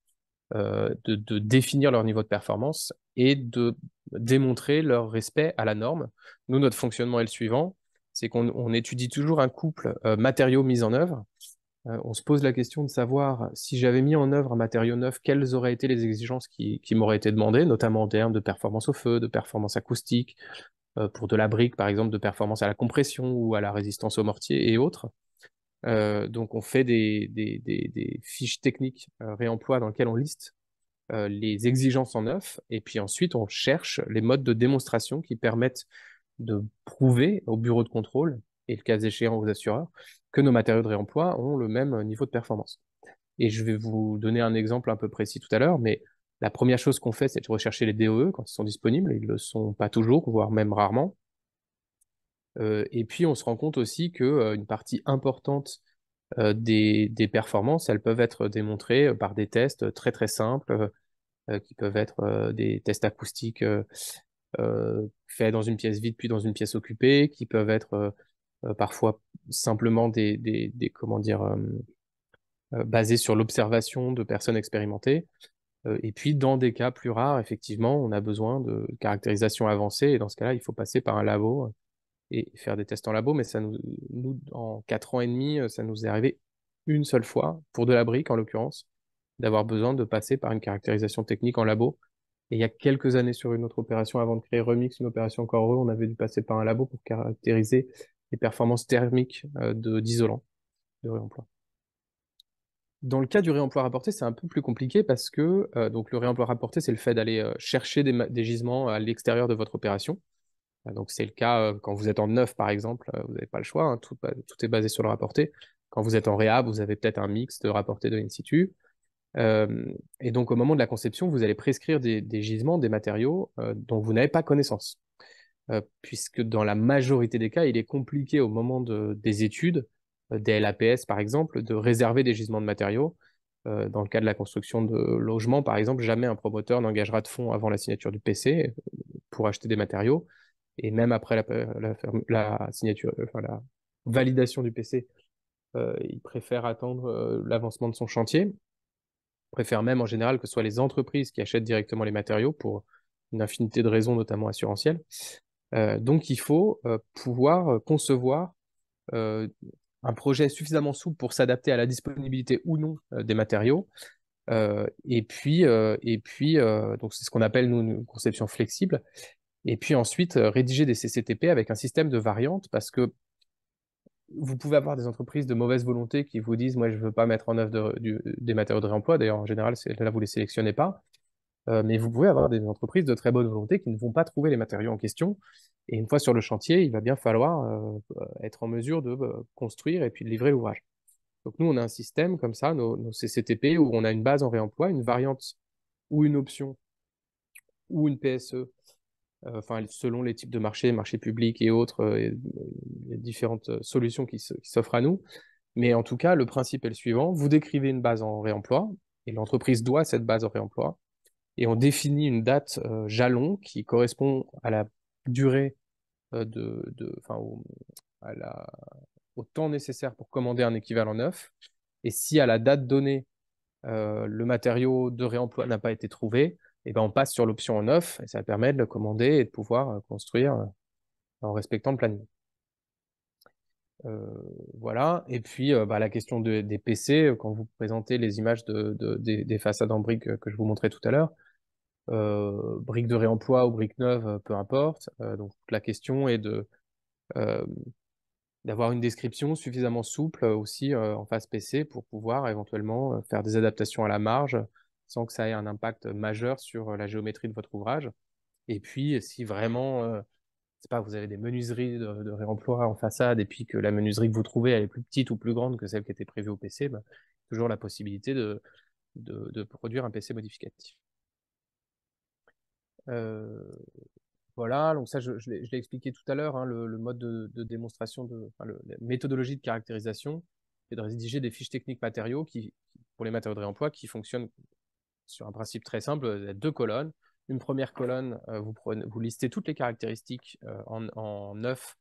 euh, de, définir leur niveau de performance et de démontrer leur respect à la norme. Nous, notre fonctionnement est le suivant, c'est qu'on étudie toujours un couple euh, matériaux mis en œuvre. Euh, on se pose la question de savoir si j'avais mis en œuvre un matériau neuf, quelles auraient été les exigences qui, qui m'auraient été demandées, notamment en termes de performance au feu, de performance acoustique, pour de la brique par exemple, de performance à la compression ou à la résistance au mortier et autres. Euh, donc on fait des, fiches techniques euh, réemploi dans lesquelles on liste euh, les exigences en neuf, et puis ensuite on cherche les modes de démonstration qui permettent de prouver au bureau de contrôle, et le cas échéant aux assureurs, que nos matériaux de réemploi ont le même niveau de performance. Et je vais vous donner un exemple un peu précis tout à l'heure, mais la première chose qu'on fait, c'est de rechercher les DOE quand ils sont disponibles, ils ne le sont pas toujours, voire même rarement et puis, on se rend compte aussi qu'une partie importante des, performances, elles peuvent être démontrées par des tests très très simples, qui peuvent être des tests acoustiques faits dans une pièce vide puis dans une pièce occupée, qui peuvent être parfois simplement des, comment dire basés sur l'observation de personnes expérimentées. et puis dans des cas plus rares, effectivement, on a besoin de caractérisation avancée et dans ce cas-là, il faut passer par un labo et faire des tests en labo, mais ça nous, nous, en 4 ans et demi, euh, ça nous est arrivé une seule fois, pour de la brique en l'occurrence, d'avoir besoin de passer par une caractérisation technique en labo. Et il y a quelques années sur une autre opération, avant de créer Remix, une opération encore heureux, on avait dû passer par un labo pour caractériser les performances thermiques euh, de d'isolant de réemploi. Dans le cas du réemploi rapporté, c'est un peu plus compliqué parce que euh, donc le réemploi rapporté, c'est le fait d'aller chercher des gisements à l'extérieur de votre opération euh, donc c'est le cas euh, quand vous êtes en neuf par exemple, euh, vous n'avez pas le choix, hein, tout, est basé sur le rapporté. Quand vous êtes en réhab, vous avez peut-être un mix de rapporté de in situ. et donc au moment de la conception, vous allez prescrire des, gisements, des matériaux dont vous n'avez pas connaissance. puisque dans la majorité des cas, il est compliqué au moment des études, des LAPS par exemple, de réserver des gisements de matériaux. dans le cas de la construction de logements, par exemple, jamais un promoteur n'engagera de fonds avant la signature du PC pour acheter des matériaux et même après la, signature, euh, la validation du PC, euh, il préfère attendre euh, l'avancement de son chantier. préfère même en général que ce soit les entreprises qui achètent directement les matériaux pour une infinité de raisons, notamment assurantielles. donc il faut pouvoir concevoir un projet suffisamment souple pour s'adapter à la disponibilité ou non des matériaux. et puis, et puis donc c'est ce qu'on appelle nous une conception flexible. Et puis ensuite, euh, rédiger des CCTP avec un système de variantes parce que vous pouvez avoir des entreprises de mauvaise volonté qui vous disent, moi, je ne veux pas mettre en œuvre des matériaux de réemploi. D'ailleurs, en général, là, vous ne les sélectionnez pas. Euh, mais vous pouvez avoir des entreprises de très bonne volonté qui ne vont pas trouver les matériaux en question. Et une fois sur le chantier, il va bien falloir euh, être en mesure de construire et puis de livrer l'ouvrage. Donc nous, on a un système comme ça, nos, nos, CCTP, où on a une base en réemploi, une variante ou une option ou une PSE euh, enfin, selon les types de marchés, marchés publics et autres, euh, euh, et, différentes solutions qui s'offrent à nous. Mais en tout cas, le principe est le suivant. Vous décrivez une base en réemploi, et l'entreprise doit cette base en réemploi, et on définit une date jalon qui correspond à la durée de, enfin, au, temps nécessaire pour commander un équivalent neuf. Et si à la date donnée, le matériau de réemploi n'a pas été trouvé, ben, on passe sur l'option en off et ça permet de le commander et de pouvoir euh, construire euh, en respectant le planning. Euh, voilà. Et puis, bah, la question des PC, quand vous présentez les images des, façades en briques que je vous montrais tout à l'heure, briques de réemploi ou briques neuves, peu importe. donc, la question est d'avoir une description suffisamment souple aussi en face PC pour pouvoir éventuellement faire des adaptations à la marge, sans que ça ait un impact majeur sur euh, la géométrie de votre ouvrage. Et puis, si vraiment, c'est euh, pas, vous avez des menuiseries de, réemploi en façade et puis que la menuiserie que vous trouvez, elle est plus petite ou plus grande que celle qui était prévue au PC, bah, toujours la possibilité de, de, produire un PC modificatif. Euh, voilà, donc ça, je, l'ai expliqué tout à l'heure, hein, le, mode de, démonstration, de, la méthodologie de caractérisation, et de rédiger des fiches techniques matériaux qui, pour les matériaux de réemploi qui fonctionnent sur un principe très simple, vous avez deux colonnes. Une première colonne, euh, vous, listez toutes les caractéristiques euh, en, neuf,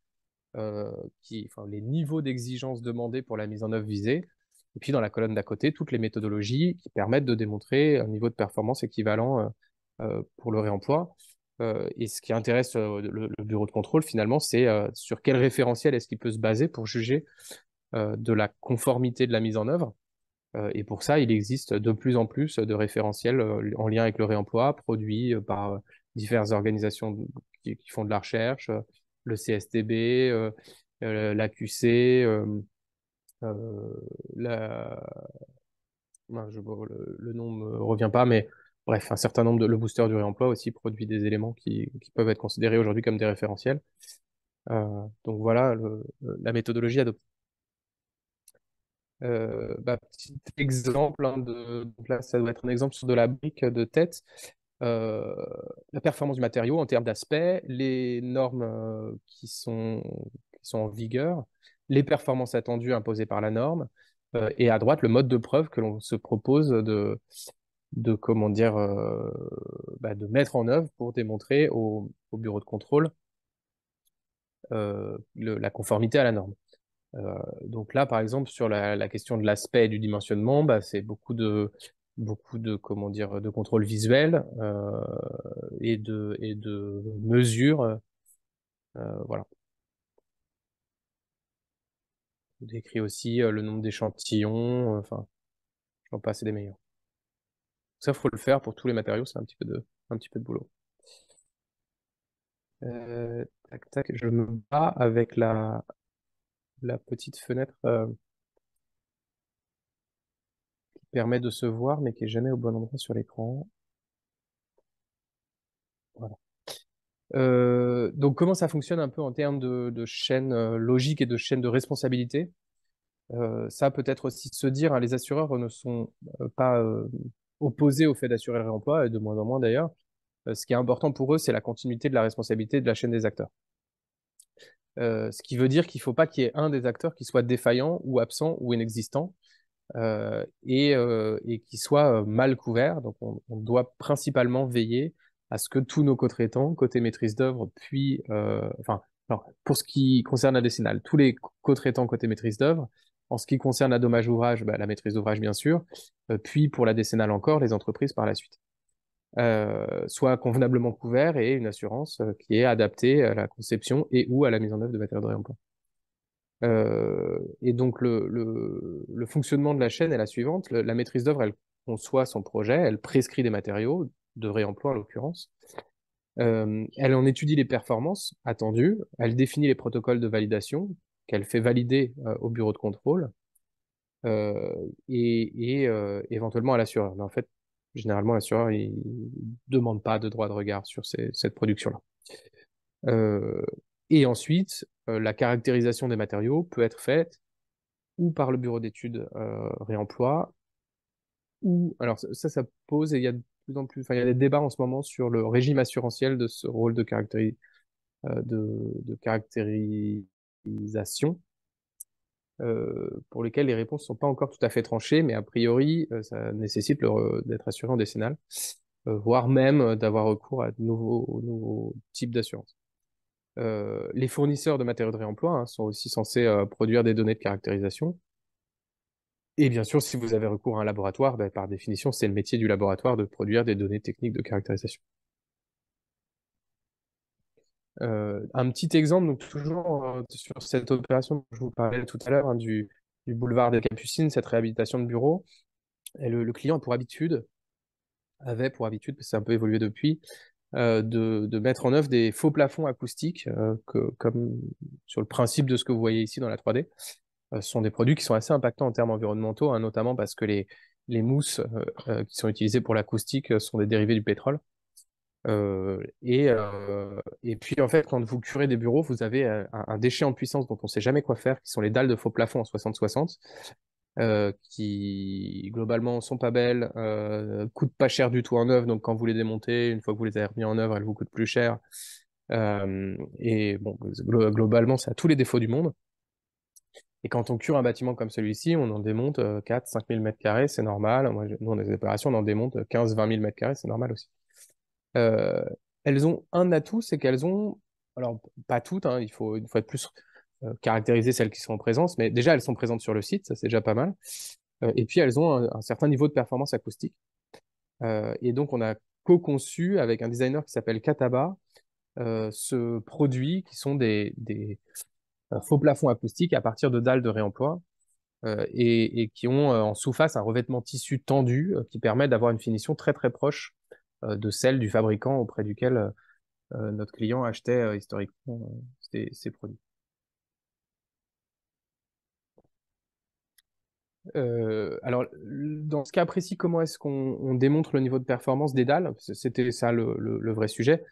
euh, les niveaux d'exigence demandés pour la mise en œuvre visée. Et puis dans la colonne d'à côté, toutes les méthodologies qui permettent de démontrer un niveau de performance équivalent pour le réemploi. et ce qui intéresse le, bureau de contrôle, finalement, c'est sur quel référentiel est-ce qu'il peut se baser pour juger de la conformité de la mise en œuvre. Euh, et pour ça, il existe de plus en plus de référentiels euh, en lien avec le réemploi, produits euh, par diverses organisations qui, font de la recherche, le CSTB, la... Je, le, nom ne me revient pas, mais bref, un certain nombre de... Le booster du réemploi aussi produit des éléments qui, peuvent être considérés aujourd'hui comme des référentiels. donc voilà la méthodologie adoptée. Euh, bah, petit exemple, hein, de, là, ça doit être un exemple sur de la brique de tête. Euh, la performance du matériau en termes d'aspect, les normes euh, qui, sont, en vigueur, les performances attendues imposées par la norme, et à droite, le mode de preuve que l'on se propose de, de, comment dire, bah, de mettre en œuvre pour démontrer au, bureau de contrôle la conformité à la norme. Euh, donc là, par exemple, sur la, la question de l'aspect et du dimensionnement, bah, c'est beaucoup de beaucoup de comment dire de contrôle visuel euh, et de et de mesures euh, voilà décrit aussi le nombre d'échantillons, enfin, euh, j'en passe c'est des meilleurs. Ça, faut le faire pour tous les matériaux, c'est un petit peu de, un petit peu de boulot. Euh, tac, tac, je me bats avec la, la petite fenêtre euh, qui permet de se voir, mais qui est jamais au bon endroit sur l'écran. Voilà. Euh, donc, comment ça fonctionne un peu en termes de, chaîne euh, logique et de chaîne de responsabilité Ça peut être aussi se dire, hein, les assureurs ne sont pas opposés au fait d'assurer le réemploi, et de moins en moins d'ailleurs. ce qui est important pour eux, c'est la continuité de la responsabilité de la chaîne des acteurs. Euh, ce qui veut dire qu'il ne faut pas qu'il y ait un des acteurs qui soit défaillant ou absent ou inexistant euh, euh, et, qui soit mal couvert. Donc on, doit principalement veiller à ce que tous nos co côté maîtrise d'œuvre, puis, enfin, pour ce qui concerne la décennale, tous les co côté maîtrise d'œuvre, en ce qui concerne la dommage ouvrage, bah, la maîtrise d'ouvrage bien sûr, puis pour la décennale encore, les entreprises par la suite. Euh, soit convenablement couvert et une assurance euh, qui est adaptée à la conception et ou à la mise en œuvre de matériaux de réemploi. Euh, et donc le, fonctionnement de la chaîne est la suivante. la maîtrise d'œuvre, elle conçoit son projet, elle prescrit des matériaux, de réemploi en l'occurrence, elle en étudie les performances attendues, elle définit les protocoles de validation qu'elle fait valider au bureau de contrôle et, et éventuellement à l'assureur. en fait, Généralement, l'assureur ne demande pas de droit de regard sur cette production-là. Euh, et ensuite, euh, la caractérisation des matériaux peut être faite ou par le bureau d'études euh, réemploi, ou alors ça, ça pose et il y a de plus en plus, enfin il y a des débats en ce moment sur le régime assurantiel de ce rôle de caractérisation euh, pour lesquels les réponses ne sont pas encore tout à fait tranchées, mais a priori, euh, ça nécessite euh, d'être assuré en décennale, voire même d'avoir recours à de nouveaux, types d'assurance. les fournisseurs de matériaux de réemploi hein, sont aussi censés produire des données de caractérisation. Et bien sûr, si vous avez recours à un laboratoire, ben, par définition, c'est le métier du laboratoire de produire des données techniques de caractérisation. Euh, un petit exemple, donc toujours euh, sur cette opération dont je vous parlais tout à l'heure, hein, du, boulevard des Capucines, cette réhabilitation de bureau. le, client pour habitude, avait pour habitude, parce que c'est un peu évolué depuis, euh, de, mettre en œuvre des faux plafonds acoustiques, que, comme sur le principe de ce que vous voyez ici dans la 3D. Ce sont des produits qui sont assez impactants en termes environnementaux, hein, notamment parce que les, les mousses qui sont utilisées pour l'acoustique sont des dérivés du pétrole et, et, puis en fait, quand vous curez des bureaux, vous avez un, déchet en puissance dont on ne sait jamais quoi faire, qui sont les dalles de faux plafond en 60-60, qui globalement sont pas belles, coûtent pas cher du tout en œuvre. Donc quand vous les démontez, une fois que vous les avez remis en œuvre, elles vous coûtent plus cher. et bon, globalement, ça a tous les défauts du monde. Et quand on cure un bâtiment comme celui-ci, on en démonte 4-5 000 m2, c'est normal. nous, on a opérations, on en démonte 15-20 000 m2, c'est normal aussi. Euh, elles ont un atout, c'est qu'elles ont, alors pas toutes, hein, il faut une fois de plus euh, caractériser celles qui sont en présence, mais déjà elles sont présentes sur le site, ça c'est déjà pas mal. Euh, et puis elles ont un, certain niveau de performance acoustique. et donc on a co-conçu avec un designer qui s'appelle Kataba ce produit qui sont des, faux plafonds acoustiques à partir de dalles de réemploi. et, qui ont en sous-face un revêtement tissu tendu qui permet d'avoir une finition très très proche euh, de celle du fabricant auprès duquel euh, euh, notre client achetait historiquement ces produits. alors, dans ce cas précis, comment est-ce qu'on démontre le niveau de performance des dalles C'était ça le, vrai sujet.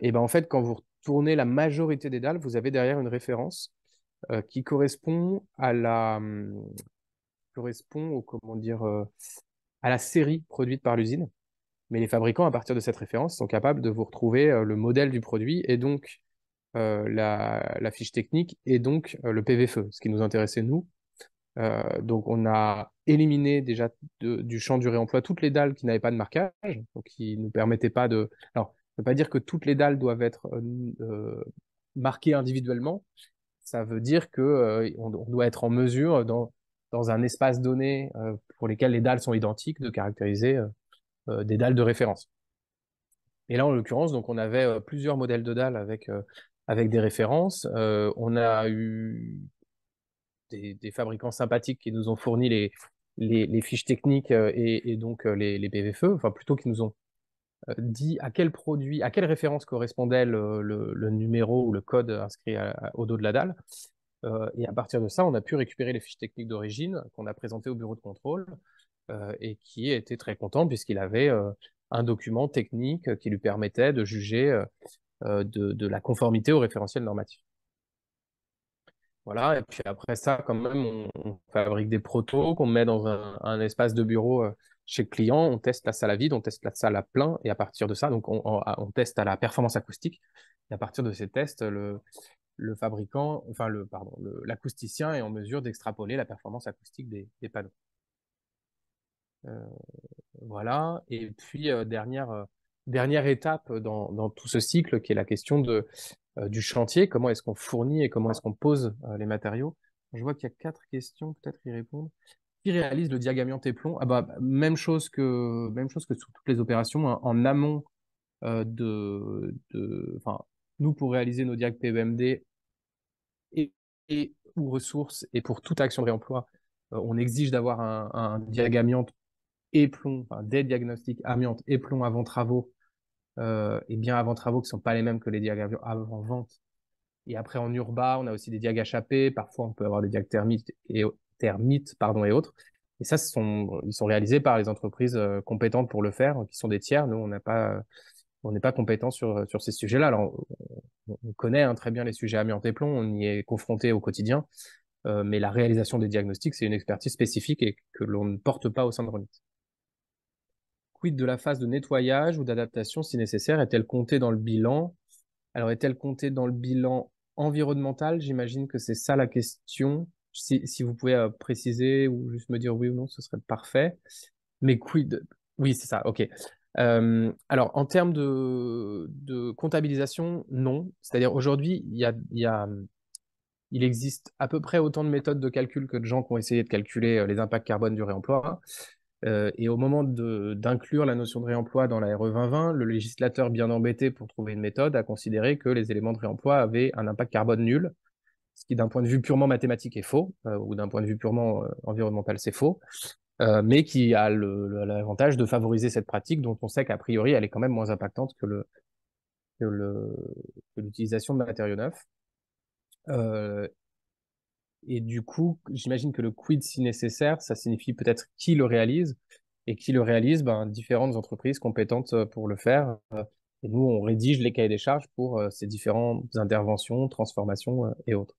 et ben en fait, quand vous retournez la majorité des dalles, vous avez derrière une référence qui correspond à la hum, correspond au, comment dire à la série produite par l'usine. Mais les fabricants, à partir de cette référence, sont capables de vous retrouver euh, le modèle du produit et donc euh, la, fiche technique et donc euh, le PV-feu, ce qui nous intéressait nous. donc on a éliminé déjà du champ du réemploi toutes les dalles qui n'avaient pas de marquage, donc qui ne nous permettaient pas de... Alors, ça ne veut pas dire que toutes les dalles doivent être marquées individuellement, ça veut dire que on, doit être en mesure, dans, dans un espace donné pour lesquels les dalles sont identiques, de caractériser euh, des dalles de référence. Et là, en l'occurrence, donc on avait euh, plusieurs modèles de dalles avec, euh, avec des références. on a eu des, fabricants sympathiques qui nous ont fourni les, fiches techniques et, donc les, PVFE, enfin plutôt qui nous ont dit à quel produit, à quelle référence correspondait le, numéro ou le code inscrit au dos de la dalle. et à partir de ça, on a pu récupérer les fiches techniques d'origine qu'on a présentées au bureau de contrôle euh, et qui était très content puisqu'il avait euh, un document technique euh, qui lui permettait de juger de, la conformité au référentiel normatif. Voilà, et puis après ça, quand même, on, fabrique des protos qu'on met dans un, espace de bureau chez le client, on teste la salle à vide, on teste la salle à plein, et à partir de ça, donc on, teste à la performance acoustique, et à partir de ces tests, le, fabricant, enfin le pardon, l'acousticien est en mesure d'extrapoler la performance acoustique des panneaux. Euh, voilà. Et puis, euh, dernière, euh, dernière étape dans, tout ce cycle qui est la question de, du chantier. Comment est-ce qu'on fournit et comment est-ce qu'on pose les matériaux Je vois qu'il y a quatre questions, peut-être y répondre qui réalise le diagamiante et plomb ah bah, même, chose que, même chose que sur toutes les opérations, hein. en amont de. Enfin, nous, pour réaliser nos diag PEMD et, ou ressources et pour toute action de réemploi, on exige d'avoir un, un diagamiante et plomb, des diagnostics amiante et plomb avant travaux, euh, et bien avant travaux qui ne sont pas les mêmes que les diagnostics avant vente. Et après, en urba on a aussi des diagnostics HAP, parfois on peut avoir des diagnostics thermites et, thermites, pardon, et autres. Et ça, ce sont, ils sont réalisés par les entreprises euh, compétentes pour le faire, qui sont des tiers. Nous, on n'a pas on n'est pas compétent sur, sur ces sujets-là. Alors, on, connaît hein, très bien les sujets amiantes et plomb, on y est confronté au quotidien, euh, mais la réalisation des diagnostics, c'est une expertise spécifique et que l'on ne porte pas au sein de Renit. Quid de la phase de nettoyage ou d'adaptation si nécessaire Est-elle comptée dans le bilan Alors, est-elle comptée dans le bilan environnemental J'imagine que c'est ça la question. Si, vous pouvez euh, préciser ou juste me dire oui ou non, ce serait parfait. Mais quid Oui, c'est ça, ok. Euh, alors, en termes de, comptabilisation, non. C'est-à-dire, aujourd'hui, il existe à peu près autant de méthodes de calcul que de gens qui ont essayé de calculer euh, les impacts carbone du réemploi. Euh, et au moment d'inclure la notion de réemploi dans la RE 2020, le législateur, bien embêté pour trouver une méthode, a considéré que les éléments de réemploi avaient un impact carbone nul, ce qui d'un point de vue purement mathématique est faux, euh, ou d'un point de vue purement euh, environnemental, c'est faux, mais qui a l'avantage de favoriser cette pratique dont on sait qu'a priori, elle est quand même moins impactante que l'utilisation le, le de matériaux neufs. Et du coup, j'imagine que le quid si nécessaire, ça signifie peut-être qui le réalise et qui le réalise, ben, différentes entreprises compétentes euh, pour le faire. Euh, et nous, on rédige les cahiers des charges pour euh, ces différentes interventions, transformations et autres.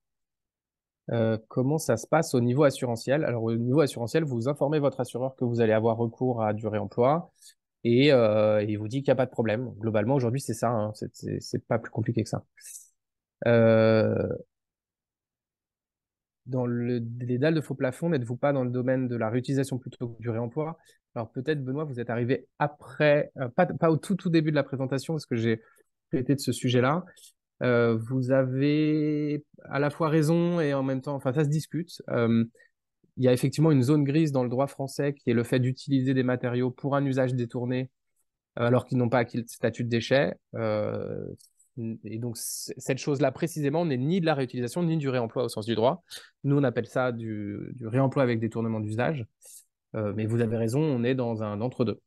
comment ça se passe au niveau assurantiel Alors, au niveau assurantiel, vous informez votre assureur que vous allez avoir recours à du réemploi et il vous dit qu'il n'y a pas de problème. Globalement, aujourd'hui, c'est ça. Hein, c'est pas plus compliqué que ça. Euh, dans les dalles de faux plafond, n'êtes-vous pas dans le domaine de la réutilisation plutôt que du réemploi Alors peut-être, Benoît, vous êtes arrivé après, euh, pas, au tout, tout début de la présentation, parce que j'ai traité de ce sujet-là. Euh, vous avez à la fois raison et en même temps, enfin, ça se discute. Euh, il y a effectivement une zone grise dans le droit français qui est le fait d'utiliser des matériaux pour un usage détourné alors qu'ils n'ont pas acquis le statut de déchet. Euh, et donc, cette chose-là, précisément, n'est ni de la réutilisation, ni du réemploi au sens du droit. Nous, on appelle ça du, réemploi avec détournement d'usage. Euh, mais vous avez raison, on est dans un entre-deux.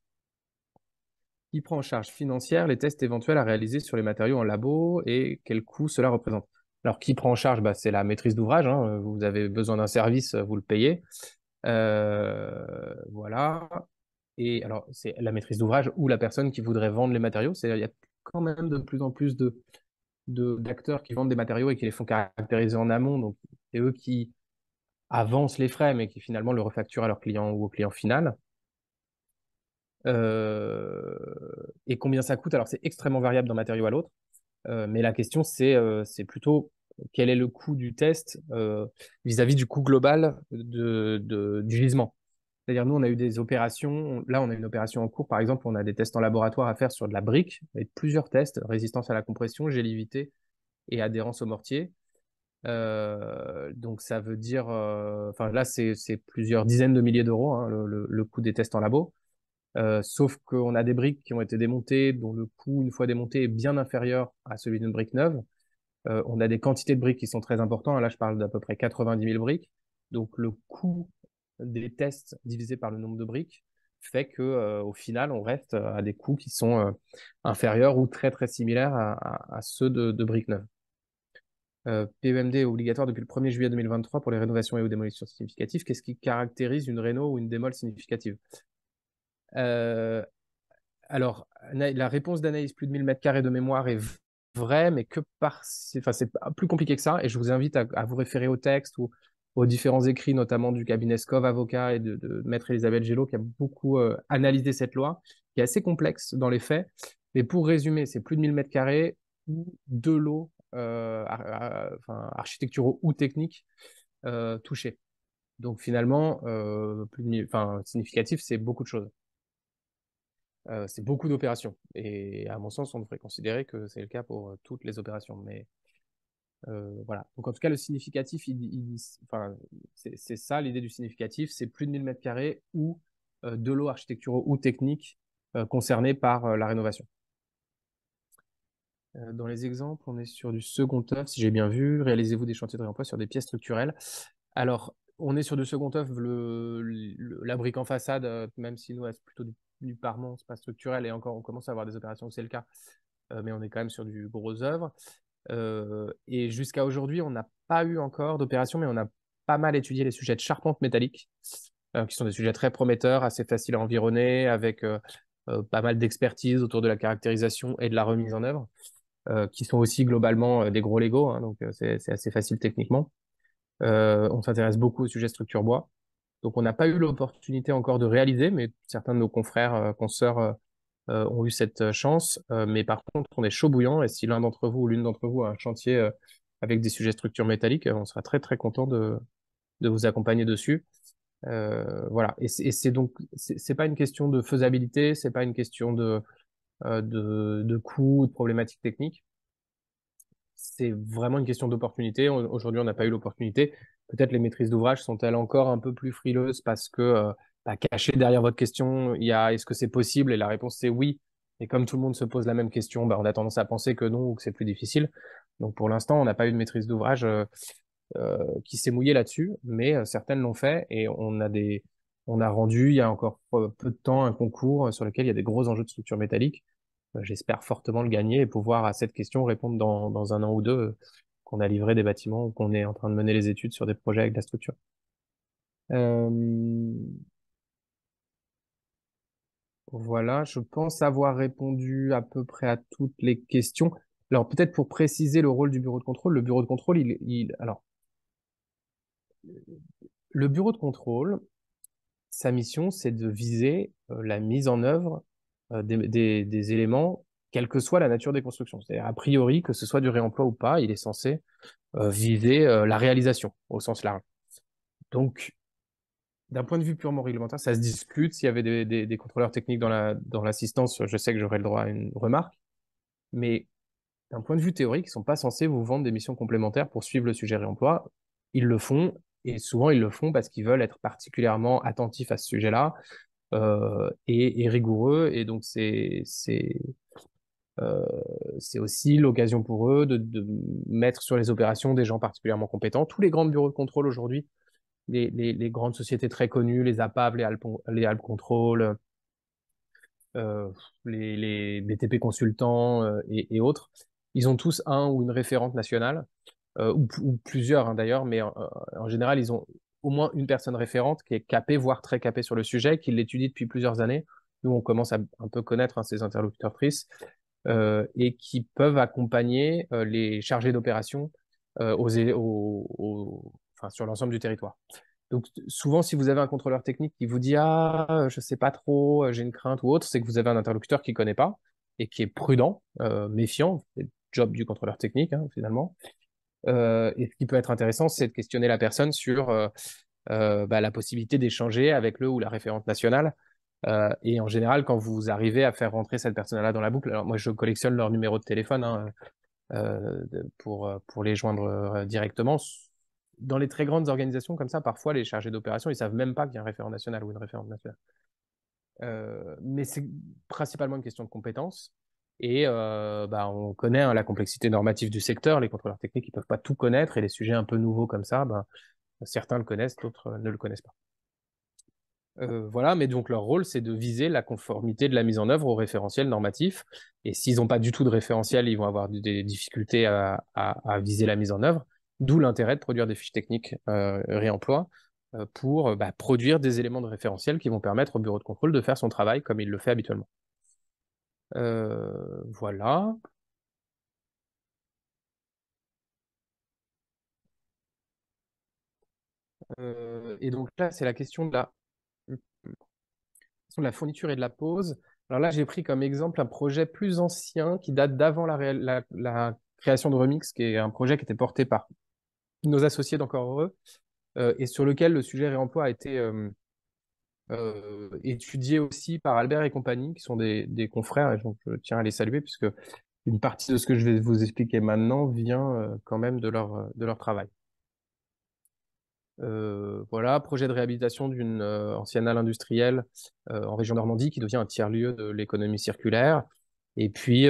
Qui prend en charge financière les tests éventuels à réaliser sur les matériaux en labo et quel coût cela représente Alors, qui prend en charge bah, C'est la maîtrise d'ouvrage. Hein. Vous avez besoin d'un service, vous le payez. Euh, voilà. Et alors, c'est la maîtrise d'ouvrage ou la personne qui voudrait vendre les matériaux. Il y a quand même de plus en plus de d'acteurs qui vendent des matériaux et qui les font caractériser en amont. Donc, c'est eux qui avancent les frais, mais qui finalement le refacturent à leur client ou au client final. Euh, et combien ça coûte Alors, c'est extrêmement variable d'un matériau à l'autre. Euh, mais la question, euh, c'est plutôt quel est le coût du test vis-à-vis du coût global du gisement. C'est-à-dire, nous, on a eu des opérations. Là, on a une opération en cours. Par exemple, on a des tests en laboratoire à faire sur de la brique, avec plusieurs tests résistance à la compression, gélivité et adhérence au mortier. Euh, donc, ça veut dire. Euh, enfin, là, c'est plusieurs dizaines de milliers d'euros, hein, le, coût des tests en labo. Euh, sauf qu'on a des briques qui ont été démontées, dont le coût, une fois démonté, est bien inférieur à celui d'une brique neuve. on a des quantités de briques qui sont très importantes. Là, je parle d'à peu près 90 000 briques. Donc le coût des tests divisés par le nombre de briques fait que euh, au final on reste euh, à des coûts qui sont euh, inférieurs ou très très similaires à, ceux de, briques neuves. PMD e PEMD est obligatoire depuis le 1er juillet 2023 pour les rénovations et aux démolitions significatives. Qu'est-ce qui caractérise une réno ou une démol significative Alors, la réponse d'analyse plus de 1000 m2 de mémoire est vraie, mais que par... Enfin, c'est plus compliqué que ça, et je vous invite à, à vous référer au texte ou aux différents écrits, notamment du cabinet Scov, avocat, et de, maître Elisabeth Gélo, qui a beaucoup euh, analysé cette loi, qui est assez complexe dans les faits. Mais pour résumer, c'est plus de 1000 mètres carrés, de lots, euh, architecturaux ou techniques euh, touchés. Donc finalement, plus significatif, c'est beaucoup de choses. c'est beaucoup d'opérations. Et à mon sens, on devrait considérer que c'est le cas pour toutes les opérations. Mais euh, voilà. Donc en tout cas, le significatif, c'est ça l'idée du significatif, c'est plus de 1000 m carrés ou euh, de l'eau architecturaux ou techniques euh, concernés par la rénovation. Dans les exemples, on est sur du second œuvre, si j'ai bien vu. Réalisez-vous des chantiers de réemploi sur des pièces structurelles. Alors, on est sur du second œuvre, la brique en façade, même si nous, c'est plutôt du, du parement, c'est pas structurel, et encore, on commence à avoir des opérations où c'est le cas, mais on est quand même sur du gros œuvre. Euh, et jusqu'à aujourd'hui, on n'a pas eu encore d'opération, mais on a pas mal étudié les sujets de charpente métallique, euh, qui sont des sujets très prometteurs, assez faciles à environner, avec euh, pas mal d'expertise autour de la caractérisation et de la remise en œuvre, qui sont aussi globalement des gros Lego, hein, donc c'est assez facile techniquement. on s'intéresse beaucoup au sujet structure bois. Donc, on n'a pas eu l'opportunité encore de réaliser, mais certains de nos confrères, consœurs consoeurs euh, ont eu cette euh, chance. Euh, mais par contre, on est chaud bouillant et si l'un d'entre vous ou l'une d'entre vous a un chantier avec des sujets structure métalliques, on sera très très content de, de vous accompagner dessus. Euh, voilà. Et c'est donc, c'est pas une question de faisabilité, c'est pas une question de, de, de coût ou de problématique technique. C'est vraiment une question d'opportunité. Aujourd'hui, on n'a pas eu l'opportunité. Peut-être les maîtrises d'ouvrage sont-elles encore un peu plus frileuses parce que bah, caché derrière votre question, il y a est-ce que c'est possible Et la réponse c'est oui. Et comme tout le monde se pose la même question, bah, on a tendance à penser que non ou que c'est plus difficile. Donc pour l'instant, on n'a pas eu de maîtrise d'ouvrage euh, euh, qui s'est mouillé là-dessus, mais euh, certaines l'ont fait et on a des, on a rendu il y a encore peu de temps un concours sur lequel il y a des gros enjeux de structure métallique. J'espère fortement le gagner et pouvoir à cette question répondre dans, dans un an ou deux qu'on a livré des bâtiments ou qu'on est en train de mener les études sur des projets avec la structure. Euh, voilà, je pense avoir répondu à peu près à toutes les questions. Alors peut-être pour préciser le rôle du bureau de contrôle, le bureau de contrôle, il, alors le bureau de contrôle, sa mission, c'est de viser euh, la mise en œuvre euh, des, éléments, quelle que soit la nature des constructions. C'est-à-dire, a priori, que ce soit du réemploi ou pas, il est censé euh, viser la réalisation au sens large. Donc, d'un point de vue purement réglementaire, ça se discute. S'il y avait des, contrôleurs techniques dans l'assistance, je sais que j'aurais le droit à une remarque. Mais d'un point de vue théorique, ils ne sont pas censés vous vendre des missions complémentaires pour suivre le sujet réemploi. Ils le font, et souvent ils le font parce qu'ils veulent être particulièrement attentifs à ce sujet-là euh, et, rigoureux. Et donc, c'est. Euh, aussi l'occasion pour eux de, mettre sur les opérations des gens particulièrement compétents. Tous les grands bureaux de contrôle aujourd'hui les, grandes sociétés très connues, les APAV, les Alp, euh, les Control, les, BTP Consultants euh, et, autres, ils ont tous un ou une référente nationale, euh, ou, plusieurs hein, d'ailleurs, mais en général, ils ont au moins une personne référente qui est capée, voire très capée sur le sujet, qui l'étudie depuis plusieurs années. Nous, on commence à un peu connaître hein, ces interlocuteurs interlocutrices et qui peuvent accompagner les chargés d'opération aux, aux, sur l'ensemble du territoire. Donc souvent, si vous avez un contrôleur technique qui vous dit ah je sais pas trop, euh, j'ai une crainte ou autre, c'est que vous avez un interlocuteur qui connaît pas et qui est prudent, euh, méfiant. C'est le job du contrôleur technique hein, finalement. Euh, et ce qui peut être intéressant, c'est de questionner la personne sur bah, la possibilité d'échanger avec le ou la référente nationale. et en général, quand vous arrivez à faire rentrer cette personne-là dans la boucle, alors moi je collectionne leur numéro de téléphone hein, pour, pour les joindre directement, dans les très grandes organisations comme ça, parfois les chargés d'opération, ils savent même pas qu'il y a un référent national ou une référente nationale. Euh, mais c'est principalement une question de compétence Et euh, bah, on connaît hein, la complexité normative du secteur. Les contrôleurs techniques, ils peuvent pas tout connaître. Et les sujets un peu nouveaux comme ça, ben, certains le connaissent, d'autres ne le connaissent pas. Euh, voilà, mais donc leur rôle, c'est de viser la conformité de la mise en œuvre au référentiel normatif. Et s'ils n'ont pas du tout de référentiel, ils vont avoir des difficultés à viser la mise en œuvre. D'où l'intérêt de produire des fiches techniques euh, réemploi euh, pour euh, bah, produire des éléments de référentiel qui vont permettre au bureau de contrôle de faire son travail comme il le fait habituellement. voilà. et donc là, c'est la question de la... de la fourniture et de la pose. Alors là, j'ai pris comme exemple un projet plus ancien qui date d'avant la, création de Remix, qui est un projet qui était porté par nos associés d'Encore Heureux, euh, et sur lequel le sujet réemploi a été euh, euh, étudié aussi par Albert et compagnie, qui sont des, confrères, et donc je tiens à les saluer, puisque une partie de ce que je vais vous expliquer maintenant vient quand même de leur, de leur travail. voilà, projet de réhabilitation d'une ancienne halle industrielle en région Normandie qui devient un tiers-lieu de l'économie circulaire. Et puis,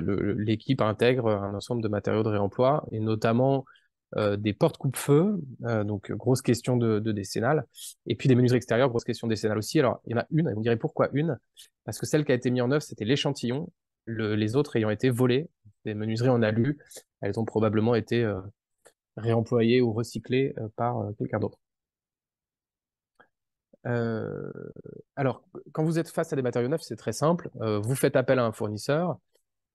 l'équipe intègre un ensemble de matériaux de réemploi, et notamment euh, des portes coupe-feu, euh, donc euh, grosse question de, décennale, et puis des menuiseries extérieures, grosse question décennale aussi. Alors, il y en a une, et vous me direz pourquoi une Parce que celle qui a été mise en œuvre, c'était l'échantillon, les autres ayant été volés, des menuiseries en alu, elles ont probablement été réemployées ou recyclées par quelqu'un d'autre. alors, quand vous êtes face à des matériaux neufs, c'est très simple. vous faites appel à un fournisseur,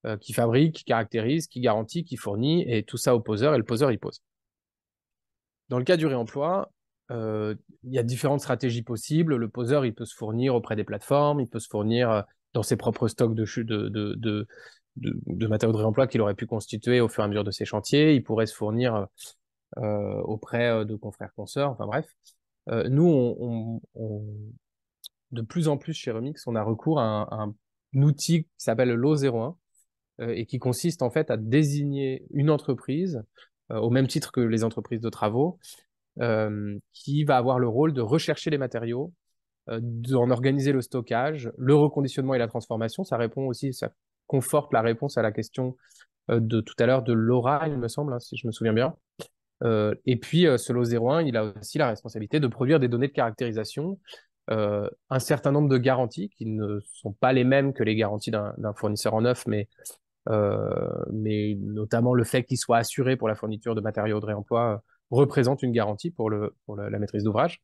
euh, qui fabrique, qui caractérise, qui garantit, qui fournit, et tout ça au poseur, et le poseur il pose. Dans le cas du réemploi, euh, il y a différentes stratégies possibles. Le poseur, il peut se fournir auprès des plateformes, il peut se fournir euh, dans ses propres stocks de, de, de, de, matériaux de réemploi qu'il aurait pu constituer au fur et à mesure de ses chantiers. Il pourrait se fournir auprès de confrères, consoeurs, enfin bref. nous, on, de plus en plus chez Remix, on a recours à un, à un outil qui s'appelle l'O01, euh, et qui consiste en fait à désigner une entreprise, euh, au même titre que les entreprises de travaux, euh, qui va avoir le rôle de rechercher les matériaux, d'en organiser le stockage, le reconditionnement et la transformation. Ça répond aussi, ça conforte la réponse à la question de tout à l'heure de Laura, il me semble, hein, si je me souviens bien. et puis, ce lot 01, il a aussi la responsabilité de produire des données de caractérisation, un certain nombre de garanties qui ne sont pas les mêmes que les garanties d'un fournisseur en neuf, mais euh, mais notamment le fait qu'il soit assuré pour la fourniture de matériaux de réemploi euh, représente une garantie pour, le, pour la, maîtrise d'ouvrage.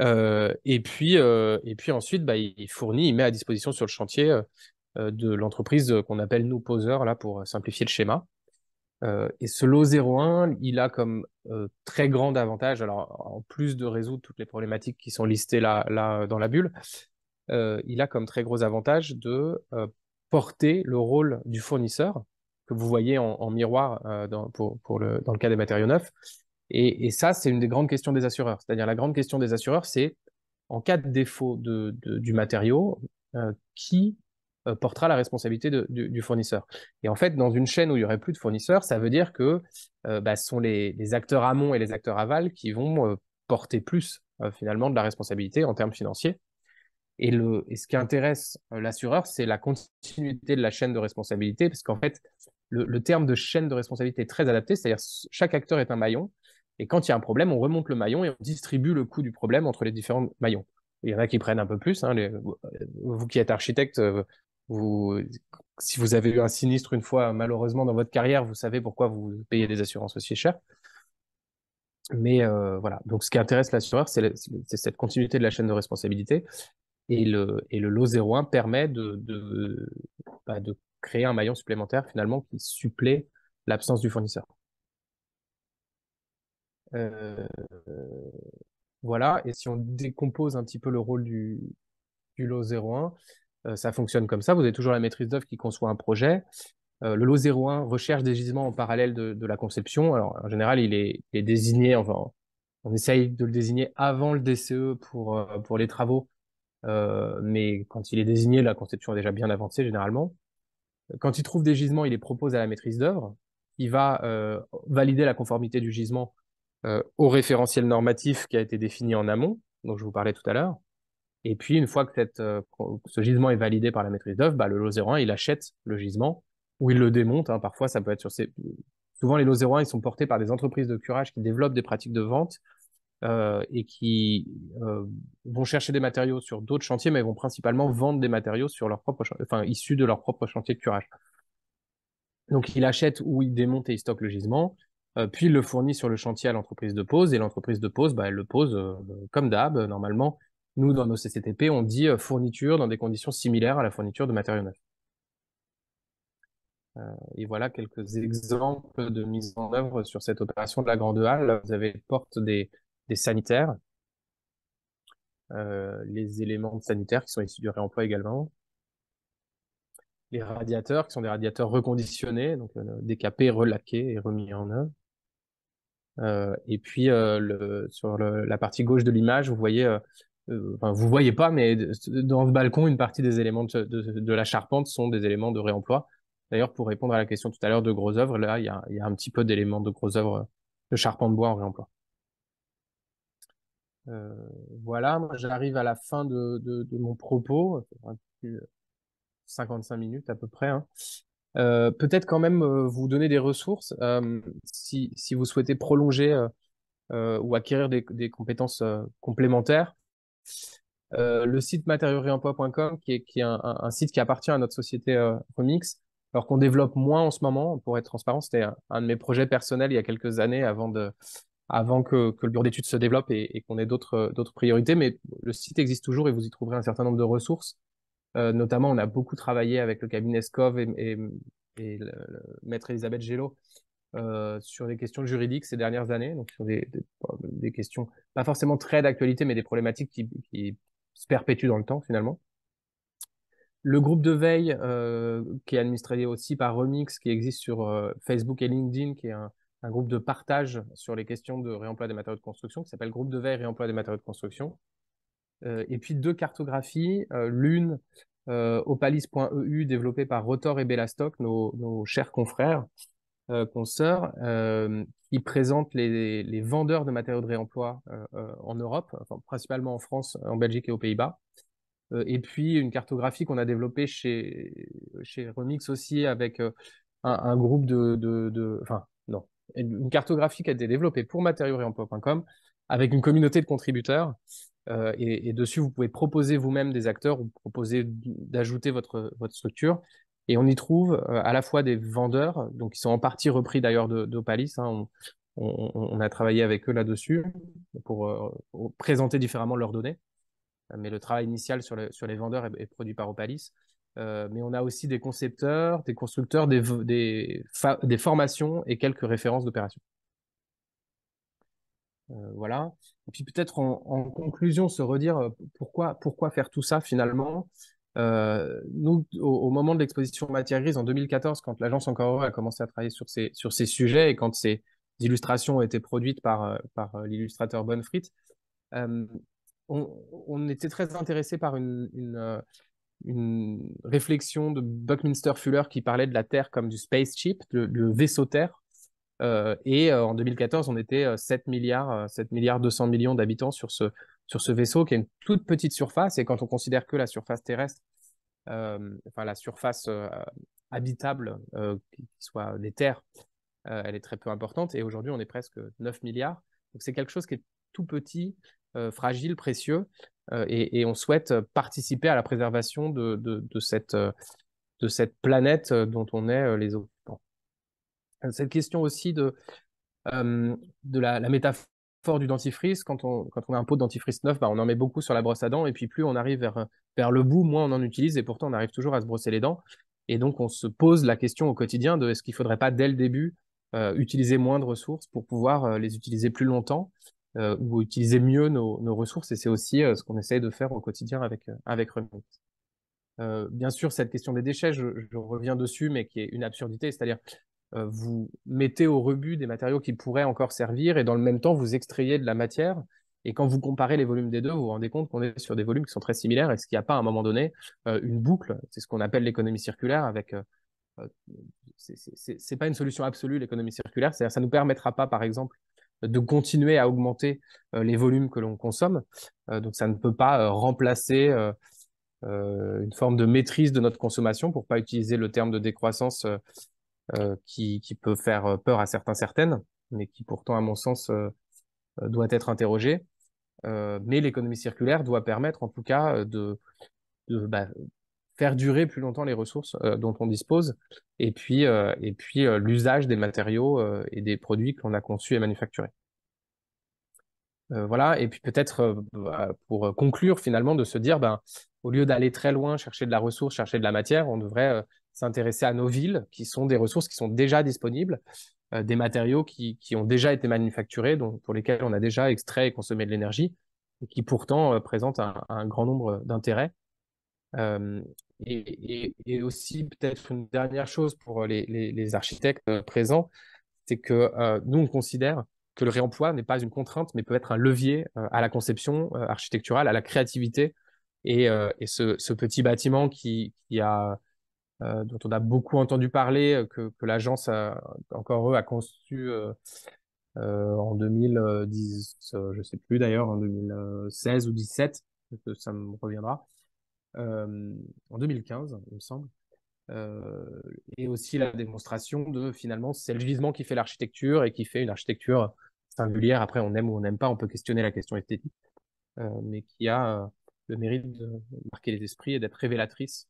Euh, et, puis, et puis ensuite, bah, il fournit, il met à disposition sur le chantier de l'entreprise qu'on appelle nous poseur, là, pour simplifier le schéma. et ce lot 01, il a comme très grand avantage, alors en plus de résoudre toutes les problématiques qui sont listées là, là dans la bulle, il a comme très gros avantage de porter le rôle du fournisseur, que vous voyez en, miroir euh, dans, pour, le, dans le cas des matériaux neufs. Et, ça, c'est une des grandes questions des assureurs. C'est-à-dire la grande question des assureurs, c'est en cas de défaut de, du matériau, euh, qui euh, portera la responsabilité du, fournisseur. Et en fait, dans une chaîne où il n'y aurait plus de fournisseurs, ça veut dire que bah, ce sont les, acteurs amont et les acteurs aval qui vont porter plus finalement de la responsabilité en termes financiers. Et, le, ce qui intéresse euh, l'assureur, c'est la continuité de la chaîne de responsabilité, parce qu'en fait, le, terme de chaîne de responsabilité est très adapté, c'est-à-dire chaque acteur est un maillon, et quand il y a un problème, on remonte le maillon et on distribue le coût du problème entre les différents maillons. Il y en a qui prennent un peu plus, hein, euh, vous qui êtes architecte, euh, si vous avez eu un sinistre une fois, malheureusement, dans votre carrière, vous savez pourquoi vous payez des assurances aussi chères. Mais voilà, donc ce qui intéresse l'assureur, c'est cette continuité de la chaîne de responsabilité. Et le, et le lot 01 permet de, bah, de, créer un maillon supplémentaire finalement qui supplée l'absence du fournisseur. Euh, voilà, et si on décompose un petit peu le rôle du, lot 01, euh, ça fonctionne comme ça. Vous avez toujours la maîtrise d'œuvre qui conçoit un projet. Euh, le lot 01 recherche des gisements en parallèle de, la conception. Alors, en général, il est, est désigné, enfin, on essaye de le désigner avant le DCE pour, pour les travaux euh, mais quand il est désigné, la conception est déjà bien avancée généralement. Quand il trouve des gisements, il les propose à la maîtrise d'œuvre. Il va euh, valider la conformité du gisement euh, au référentiel normatif qui a été défini en amont, dont je vous parlais tout à l'heure. Et puis, une fois que ce gisement est validé par la maîtrise d'œuvre, bah, le lot il achète le gisement ou il le démonte. Hein. Parfois, ça peut être sur ces. Souvent, les lots 01, ils sont portés par des entreprises de curage qui développent des pratiques de vente euh, et qui euh, vont chercher des matériaux sur d'autres chantiers, mais vont principalement vendre des matériaux sur leur propre enfin, issus de leur propre chantier de curage. Donc il achète ou il démonte et il stocke le gisement, euh, puis il le fournit sur le chantier à l'entreprise de pose, et l'entreprise de pose, bah, elle le pose comme d'hab. Normalement, nous, dans nos CCTP, on dit fourniture dans des conditions similaires à la fourniture de matériaux neufs. Et voilà quelques exemples de mise en œuvre sur cette opération de la Grande Halle. Vous avez porte des, des sanitaires, euh, les éléments de sanitaires qui sont issus du réemploi également, les radiateurs qui sont des radiateurs reconditionnés, donc euh, décapés, relaqués et remis en œuvre. Euh, et puis sur la partie gauche de l'image, vous voyez, enfin, vous voyez pas, mais dans le balcon, une partie des éléments de, la charpente sont des éléments de réemploi. D'ailleurs, pour répondre à la question tout à l'heure de gros œuvres, là, il y a, y a, un petit peu d'éléments de gros œuvres de charpente bois en réemploi. Euh, voilà, moi j'arrive à la fin de, mon propos, 55 euh, minutes à peu près. Hein. Euh, peut-être quand même vous donner des ressources si, vous souhaitez prolonger ou acquérir des, compétences complémentaires. le site matériauxréemploi.com qui est, qui est un, site qui appartient à notre société Remix, alors qu'on développe moins en ce moment, pour être transparent, c'était un de mes projets personnels il y a quelques années avant de, avant que, le bureau d'études se développe et, qu'on ait euh, d'autres priorités. Mais le site existe toujours et vous y trouverez un certain nombre de ressources. Euh, notamment, on a beaucoup travaillé avec le cabinet SCOV et, et, et le, maître Elisabeth Gélot euh, sur des questions juridiques ces dernières années, donc sur des, questions pas forcément très d'actualité, mais des problématiques qui, se perpétuent dans le temps finalement. Le groupe de veille, euh, qui est administré aussi par Remix, qui existe sur Facebook et LinkedIn, qui est un, un groupe de partage sur les questions de réemploi des matériaux de construction qui s'appelle Groupe de veille réemploi des matériaux de construction. Euh, et puis deux cartographies, euh, l'une euh, opalis.eu développée par Rotor et Bellastock, nos, nos chers confrères, euh, consoeurs, qui présentent les, les, vendeurs de matériaux de réemploi en Europe, enfin, principalement en France, en Belgique et aux Pays-Bas. et puis une cartographie qu'on a développée chez, chez Remix aussi avec un, groupe de, de, de, enfin, une cartographie qui a été développée pour matériauxréemploi.com avec une communauté de contributeurs. Euh, et, dessus, vous pouvez proposer vous-même des acteurs ou proposer d'ajouter votre, votre structure. Et on y trouve euh, à la fois des vendeurs, donc ils sont en partie repris d'ailleurs d'Opalis. Hein. on, a travaillé avec eux là-dessus euh, pour, présenter différemment leurs données. Mais le travail initial sur, les vendeurs est produit par Opalis. Euh, mais on a aussi des concepteurs, des constructeurs, des, formations et quelques références d'opérations. Euh, voilà. Et puis peut-être en, conclusion, se redire euh, pourquoi, pourquoi faire tout ça finalement. nous, au, moment de l'exposition Matière Grise en 2014, quand l'agence Encore a commencé à travailler sur ces, sur ces sujets et quand ces illustrations ont été produites par, par l'illustrateur Bonnefrit, on, était très intéressé par une une réflexion de Buckminster Fuller qui parlait de la Terre comme du spaceship, le, vaisseau Terre. Euh, et euh, en 2014, on était 7 euh, milliards, 7 milliards 200 millions d'habitants sur ce, sur ce vaisseau qui a une toute petite surface. Et quand on considère que la surface terrestre, enfin la surface habitable, qui soit les terres, elle est très peu importante. Et aujourd'hui, on est presque 9 milliards. Donc c'est quelque chose qui est tout petit, fragile, précieux. Euh, et, on souhaite euh, participer à la préservation de, euh, cette, planète dont on est les occupants. Cette question aussi de, la, métaphore du dentifrice, quand on, a un pot de dentifrice neuf, bah, on en met beaucoup sur la brosse à dents, et puis plus on arrive vers, le bout, moins on en utilise, et pourtant on arrive toujours à se brosser les dents. Et donc on se pose la question au quotidien de est-ce qu'il ne faudrait pas dès le début utiliser moins de ressources pour pouvoir les utiliser plus longtemps euh, ou utiliser mieux nos, ressources. Et c'est aussi euh, ce qu'on essaye de faire au quotidien avec, euh, avec euh, bien sûr, cette question des déchets, je, reviens dessus, mais qui est une absurdité, c'est-à-dire vous mettez au rebut des matériaux qui pourraient encore servir et dans le même temps, vous extrayez de la matière. Et quand vous comparez les volumes des deux, vous vous rendez compte qu'on est sur des volumes qui sont très similaires. et ce qu'il n'y a pas à un moment donné une boucle C'est ce qu'on appelle l'économie circulaire avec c'est pas une solution absolue l'économie circulaire. C'est-à-dire, ça nous permettra pas, par exemple, de continuer à augmenter euh, les volumes que l'on consomme. Euh, donc ça ne peut pas euh, remplacer une forme de maîtrise de notre consommation, pour pas utiliser le terme de décroissance qui, peut faire peur à certains certaines, mais qui pourtant, à mon sens, doit être interrogé. mais l'économie circulaire doit permettre, en tout cas, de, bah, faire durer plus longtemps les ressources euh, dont on dispose, et puis, euh, et puis euh, l'usage des matériaux et des produits que l'on a conçus et manufacturés. voilà, et puis peut-être bah, pour conclure finalement de se dire, ben, au lieu d'aller très loin chercher de la ressource, chercher de la matière, on devrait s'intéresser à nos villes, qui sont des ressources qui sont déjà disponibles, des matériaux qui, ont déjà été manufacturés, donc pour lesquels on a déjà extrait et consommé de l'énergie, et qui pourtant présentent un, grand nombre d'intérêts. Et, et, et aussi, peut-être une dernière chose pour euh, les, les, les architectes euh, présents, c'est que euh, nous, on considère que le réemploi n'est pas une contrainte, mais peut être un levier euh, à la conception architecturale, à la créativité. Et, et ce, ce, petit bâtiment qui, qui a, dont on a beaucoup entendu parler, que, que l'agence, encore eux, a conçu en 2010, je ne sais plus d'ailleurs, en 2016 ou 2017, ça me reviendra, euh, en 2015, il me semble. Euh, et aussi la démonstration de finalement, c'est le gisement qui fait l'architecture et qui fait une architecture singulière. Après, on aime ou on n'aime pas, on peut questionner la question esthétique, euh, mais qui a le mérite de marquer les esprits et d'être révélatrice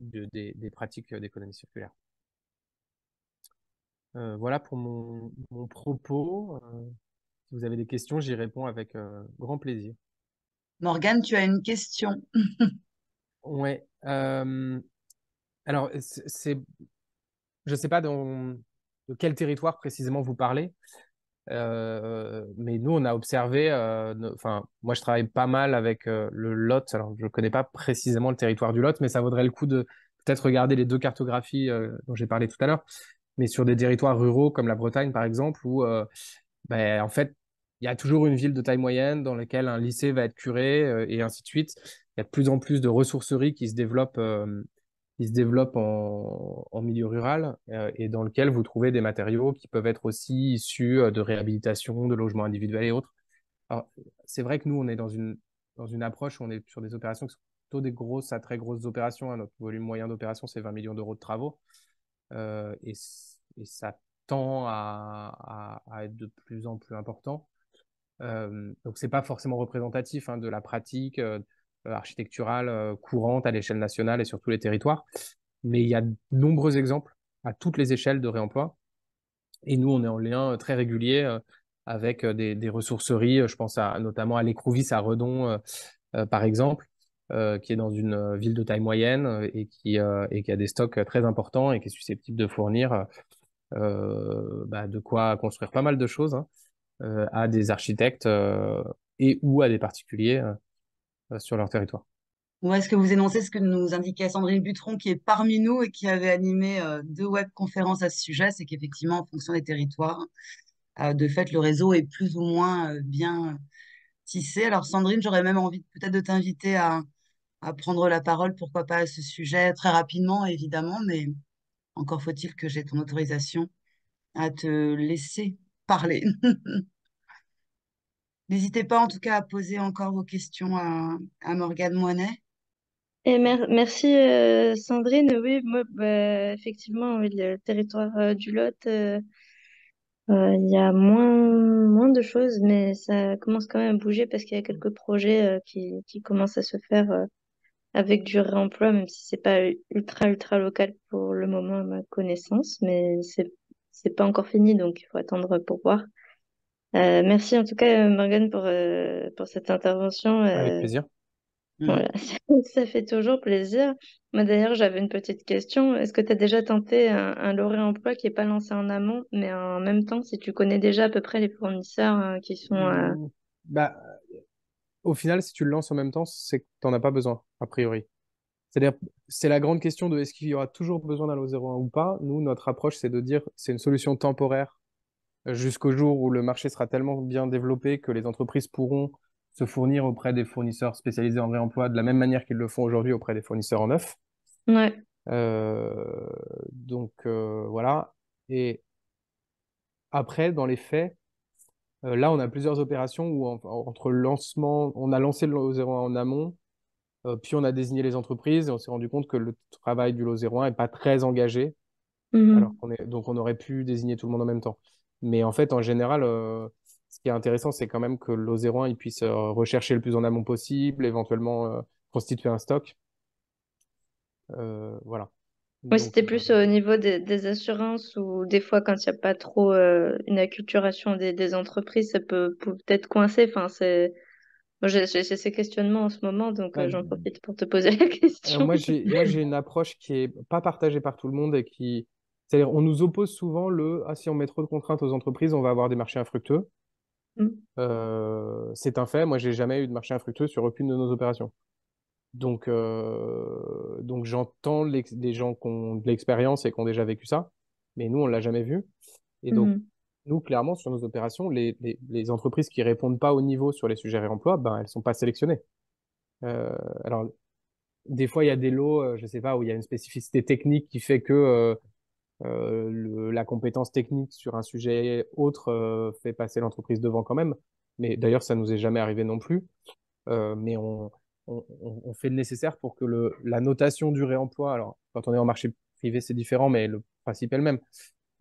des, pratiques d'économie circulaire. voilà pour mon, propos. si vous avez des questions, j'y réponds avec grand plaisir. Morgane, tu as une question. oui. Euh, alors, c'est, je ne sais pas dans, de quel territoire précisément vous parlez, euh, mais nous, on a observé, euh, enfin, moi, je travaille pas mal avec le Lot. Alors, je ne connais pas précisément le territoire du Lot, mais ça vaudrait le coup de peut-être regarder les deux cartographies dont j'ai parlé tout à l'heure, mais sur des territoires ruraux comme la Bretagne, par exemple, où, ben, en fait, il y a toujours une ville de taille moyenne dans laquelle un lycée va être curé euh, et ainsi de suite. Il y a de plus en plus de ressourceries qui se développent, euh, qui se développent en, milieu rural euh, et dans lequel vous trouvez des matériaux qui peuvent être aussi issus de réhabilitation, de logements individuels et autres. C'est vrai que nous, on est dans une, dans une approche où on est sur des opérations qui sont plutôt des grosses à très grosses opérations. Hein. Notre volume moyen d'opération, c'est 20 millions d'euros de travaux. Et, ça tend à être de plus en plus important donc c'est pas forcément représentatif hein, de la pratique euh, architecturale courante à l'échelle nationale et sur tous les territoires. Mais il y a de nombreux exemples à toutes les échelles de réemploi. Et nous, on est en lien très régulier avec des, des ressourceries. Je pense notamment à l'écrouvis à Redon, euh, par exemple, qui est dans une ville de taille moyenne et qui, et qui a des stocks très importants et qui est susceptible de fournir bah, de quoi construire pas mal de choses. Hein. Euh, à des architectes euh, et ou à des particuliers euh, sur leur territoire. est ce que vous énoncez, ce que nous indiquait Sandrine Butron, qui est parmi nous et qui avait animé deux webconférences à ce sujet, c'est qu'effectivement, en fonction des territoires, de fait, le réseau est plus ou moins bien tissé. Alors, Sandrine, j'aurais même envie peut-être de t'inviter à, à, prendre la parole, pourquoi pas à ce sujet, très rapidement, évidemment, mais encore faut-il que j'ai ton autorisation à te laisser parler. N'hésitez pas en tout cas à poser encore vos questions à, Morgane Moinet. Et merci euh, Sandrine. Oui, moi, bah, effectivement, le territoire euh, du Lot, euh, il y a moins, moins de choses, mais ça commence quand même à bouger parce qu'il y a quelques projets qui, qui, commencent à se faire avec du réemploi, même si c'est pas ultra ultra local pour le moment à ma connaissance, mais c'est c'est pas encore fini, donc il faut attendre pour voir. Euh, merci en tout cas, euh, Morgan pour, euh, pour cette intervention. Avec plaisir. Mm. ça fait toujours plaisir. Moi, d'ailleurs, j'avais une petite question. Est-ce que tu as déjà tenté un, lauré emploi qui n'est pas lancé en amont, mais en même temps, si tu connais déjà à peu près les fournisseurs hein, qui sont. Mm. Bah, au final, si tu le lances en même temps, c'est que tu n'en as pas besoin, a priori. C'est-à-dire, c'est la grande question de est-ce qu'il y aura toujours besoin d'un lot 01 ou pas. Nous, notre approche, c'est de dire c'est une solution temporaire jusqu'au jour où le marché sera tellement bien développé que les entreprises pourront se fournir auprès des fournisseurs spécialisés en réemploi de la même manière qu'ils le font aujourd'hui auprès des fournisseurs en neuf. Ouais. Euh, donc euh, voilà. Et après, dans les faits, euh, là, on a plusieurs opérations où entre lancement, on a lancé le 01 en amont, euh, puis on a désigné les entreprises et on s'est rendu compte que le travail du lot 01 n'est pas très engagé. Mhm. on donc on aurait pu désigner tout le monde en même temps. Mais en fait, en général, euh, ce qui est intéressant, c'est quand même que le lot 01 il puisse euh, rechercher le plus en amont possible, éventuellement constituer un stock. voilà. Oui, c'était plus au niveau des, assurances ou des fois quand il n'y a pas trop une acculturation des, des, entreprises, ça peut peut-être coincer. Enfin, c'est j'ai ces questionnements en ce moment, donc euh, j'en profite pour te poser la question. moi, j'ai une approche qui n'est pas partagée par tout le monde et qui. C'est-à-dire, on nous oppose souvent le ah, si on met trop de contraintes aux entreprises, on va avoir des marchés infructueux. Mmh. Euh, c'est un fait. Moi, j'ai jamais eu de marché infructueux sur aucune de nos opérations. Donc, euh, donc j'entends des gens qui ont de l'expérience et qui ont déjà vécu ça, mais nous, on l'a jamais vu. Et donc, mmh nous, clairement, sur nos opérations, les, les, entreprises qui répondent pas au niveau sur les sujets réemploi, ben, elles sont pas sélectionnées. Euh, alors, des fois, il y a des lots, euh, je sais pas, où il y a une spécificité technique qui fait que euh, la compétence technique sur un sujet autre fait passer l'entreprise devant quand même. Mais d'ailleurs, ça nous est jamais arrivé non plus. mais on, on, on, fait le nécessaire pour que le, la notation du réemploi, alors quand on est en marché privé, c'est différent, mais le principe est le même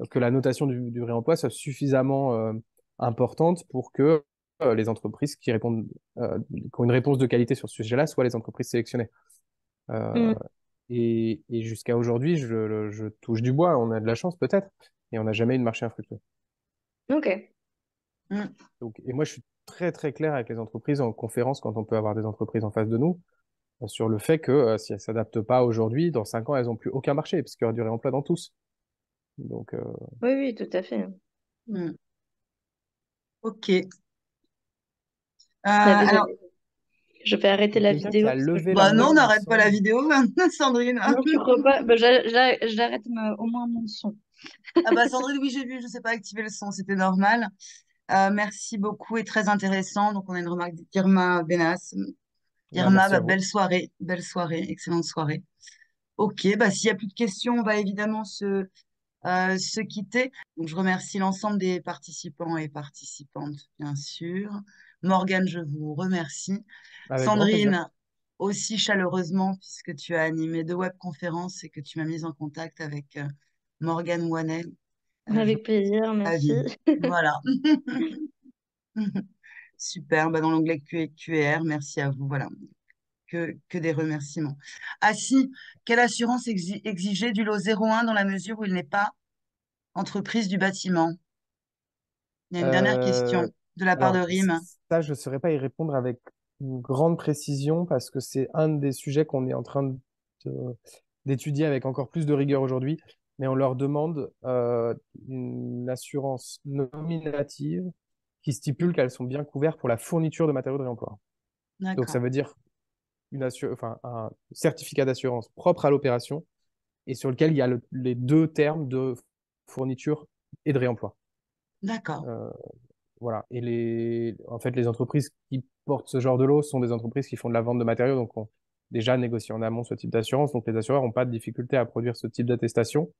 que la notation du, du réemploi soit suffisamment euh, importante pour que euh, les entreprises qui répondent, euh, ont une réponse de qualité sur ce sujet-là, soient les entreprises sélectionnées. Mm. Et, jusqu'à aujourd'hui, je, touche du bois, on a de la chance peut-être, et on n'a jamais eu de marché infructueux. Ok. Mm. Donc, et moi, je suis très très clair avec les entreprises en conférence quand on peut avoir des entreprises en face de nous sur le fait que si elles ne s'adaptent pas aujourd'hui, dans 5 ans, elles n'ont plus aucun marché, parce qu'il y aura du réemploi dans tous. Donc, euh, Oui, oui, tout à fait. Hmm. Ok. Euh, je vais arrêter la vidéo. Bah non, on n'arrête pas la vidéo, Sandrine. Bah, j'arrête au moins mon son. Ah bah, Sandrine, oui, j'ai vu, je ne sais pas activer le son, c'était normal. Euh, merci beaucoup et très intéressant. Donc, on a une remarque d'Irma Benas. Irma, belle soirée, belle soirée, excellente soirée. Ok, bah, s'il n'y a plus de questions, on va évidemment se, euh, se quitter. Donc, je remercie l'ensemble des participants et participantes, bien sûr. Morgane, je vous remercie. Sandrine, aussi chaleureusement, puisque tu as animé deux webconférences et que tu m'as mise en contact avec Morgan euh, Morgane Wanel. Euh, avec plaisir, merci. voilà. Super, bah, dans l'onglet QR, merci à vous. Voilà, que, des remerciements. Ah quelle assurance exiger du lot 01 dans la mesure où il n'est pas entreprise du bâtiment Il y a une dernière question euh, de la part de RIM. Ça, je ne saurais pas y répondre avec une grande précision parce que c'est un des sujets qu'on est en train d'étudier avec encore plus de rigueur aujourd'hui. Mais on leur demande euh, une assurance nominative qui stipule qu'elles sont bien couvertes pour la fourniture de matériaux de réemploi. Donc ça veut dire un certificat d'assurance propre à l'opération et sur lequel il y a les deux termes de fourniture et de réemploi. D'accord. Euh, voilà. Et les, en fait, les entreprises qui portent ce genre de lot sont des entreprises qui font de la vente de matériaux, donc ont déjà négocié en amont ce type d'assurance. Donc les assureurs n'ont pas de difficulté à produire ce type d'attestation.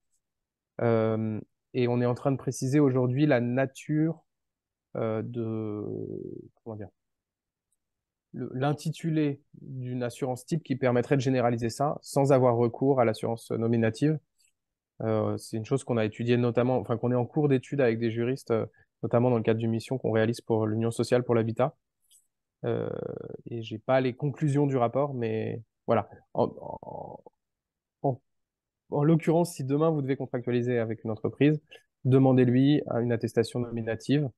Euh, et on est en train de préciser aujourd'hui la nature euh, de, comment dire, l'intitulé d'une assurance type qui permettrait de généraliser ça sans avoir recours à l'assurance nominative. Euh, c'est une chose qu'on a étudiée notamment, enfin qu'on est en cours d'étude avec des juristes, euh, notamment dans le cadre d'une mission qu'on réalise pour l'Union sociale pour l'habitat. Euh, et j'ai pas les conclusions du rapport, mais voilà. en l'occurrence, si demain vous devez contractualiser avec une entreprise, demandez-lui une attestation nominative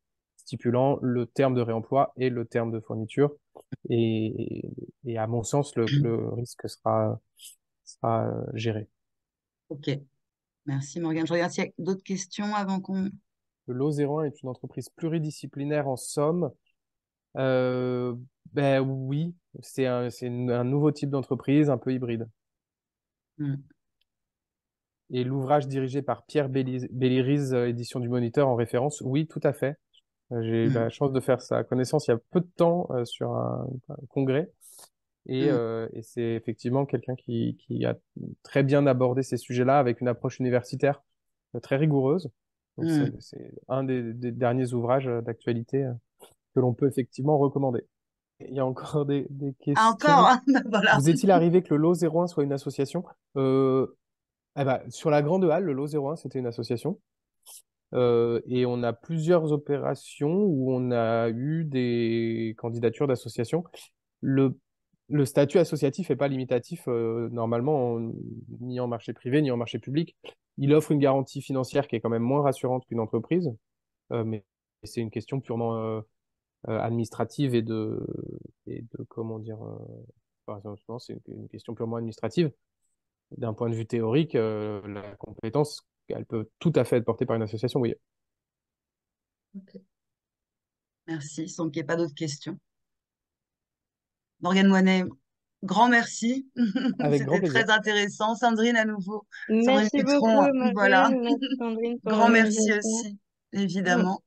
stipulant le terme de réemploi et le terme de fourniture. Et, à mon sens, le, risque sera, euh, géré. Ok. Merci Morgane. Je regarde s'il y a d'autres questions avant qu'on... Le 01 est une entreprise pluridisciplinaire en somme. Euh, ben oui, c'est un, nouveau type d'entreprise, un peu hybride. Hmm. Et l'ouvrage dirigé par Pierre Belliris, euh, édition du Moniteur, en référence, oui, tout à fait. J'ai eu mm. la chance de faire sa connaissance il y a peu de temps euh, sur un, congrès. Et, mm. euh, et c'est effectivement quelqu'un qui, qui, a très bien abordé ces sujets-là avec une approche universitaire euh, très rigoureuse. Mm. C'est un des, des, derniers ouvrages d'actualité que l'on peut effectivement recommander. Il y a encore des, des ah, questions. Encore, ben voilà. Vous est-il arrivé que le lot 01 soit une association euh, eh ben, Sur la Grande Halle, le lot 01, c'était une association et on a plusieurs opérations où on a eu des candidatures d'associations. Le, le, statut associatif n'est pas limitatif normalement, ni en marché privé, ni en marché public. Il offre une garantie financière qui est quand même moins rassurante qu'une entreprise, mais c'est une question purement administrative et de, et de comment dire, par exemple, c'est une question purement administrative. D'un point de vue théorique, la compétence elle peut tout à fait être portée par une association, oui. Merci, sans qu'il n'y ait pas d'autres questions. Morgane Moinet, grand merci. C'était très intéressant. Sandrine, à nouveau. Merci beaucoup, voilà. grand merci aussi, évidemment.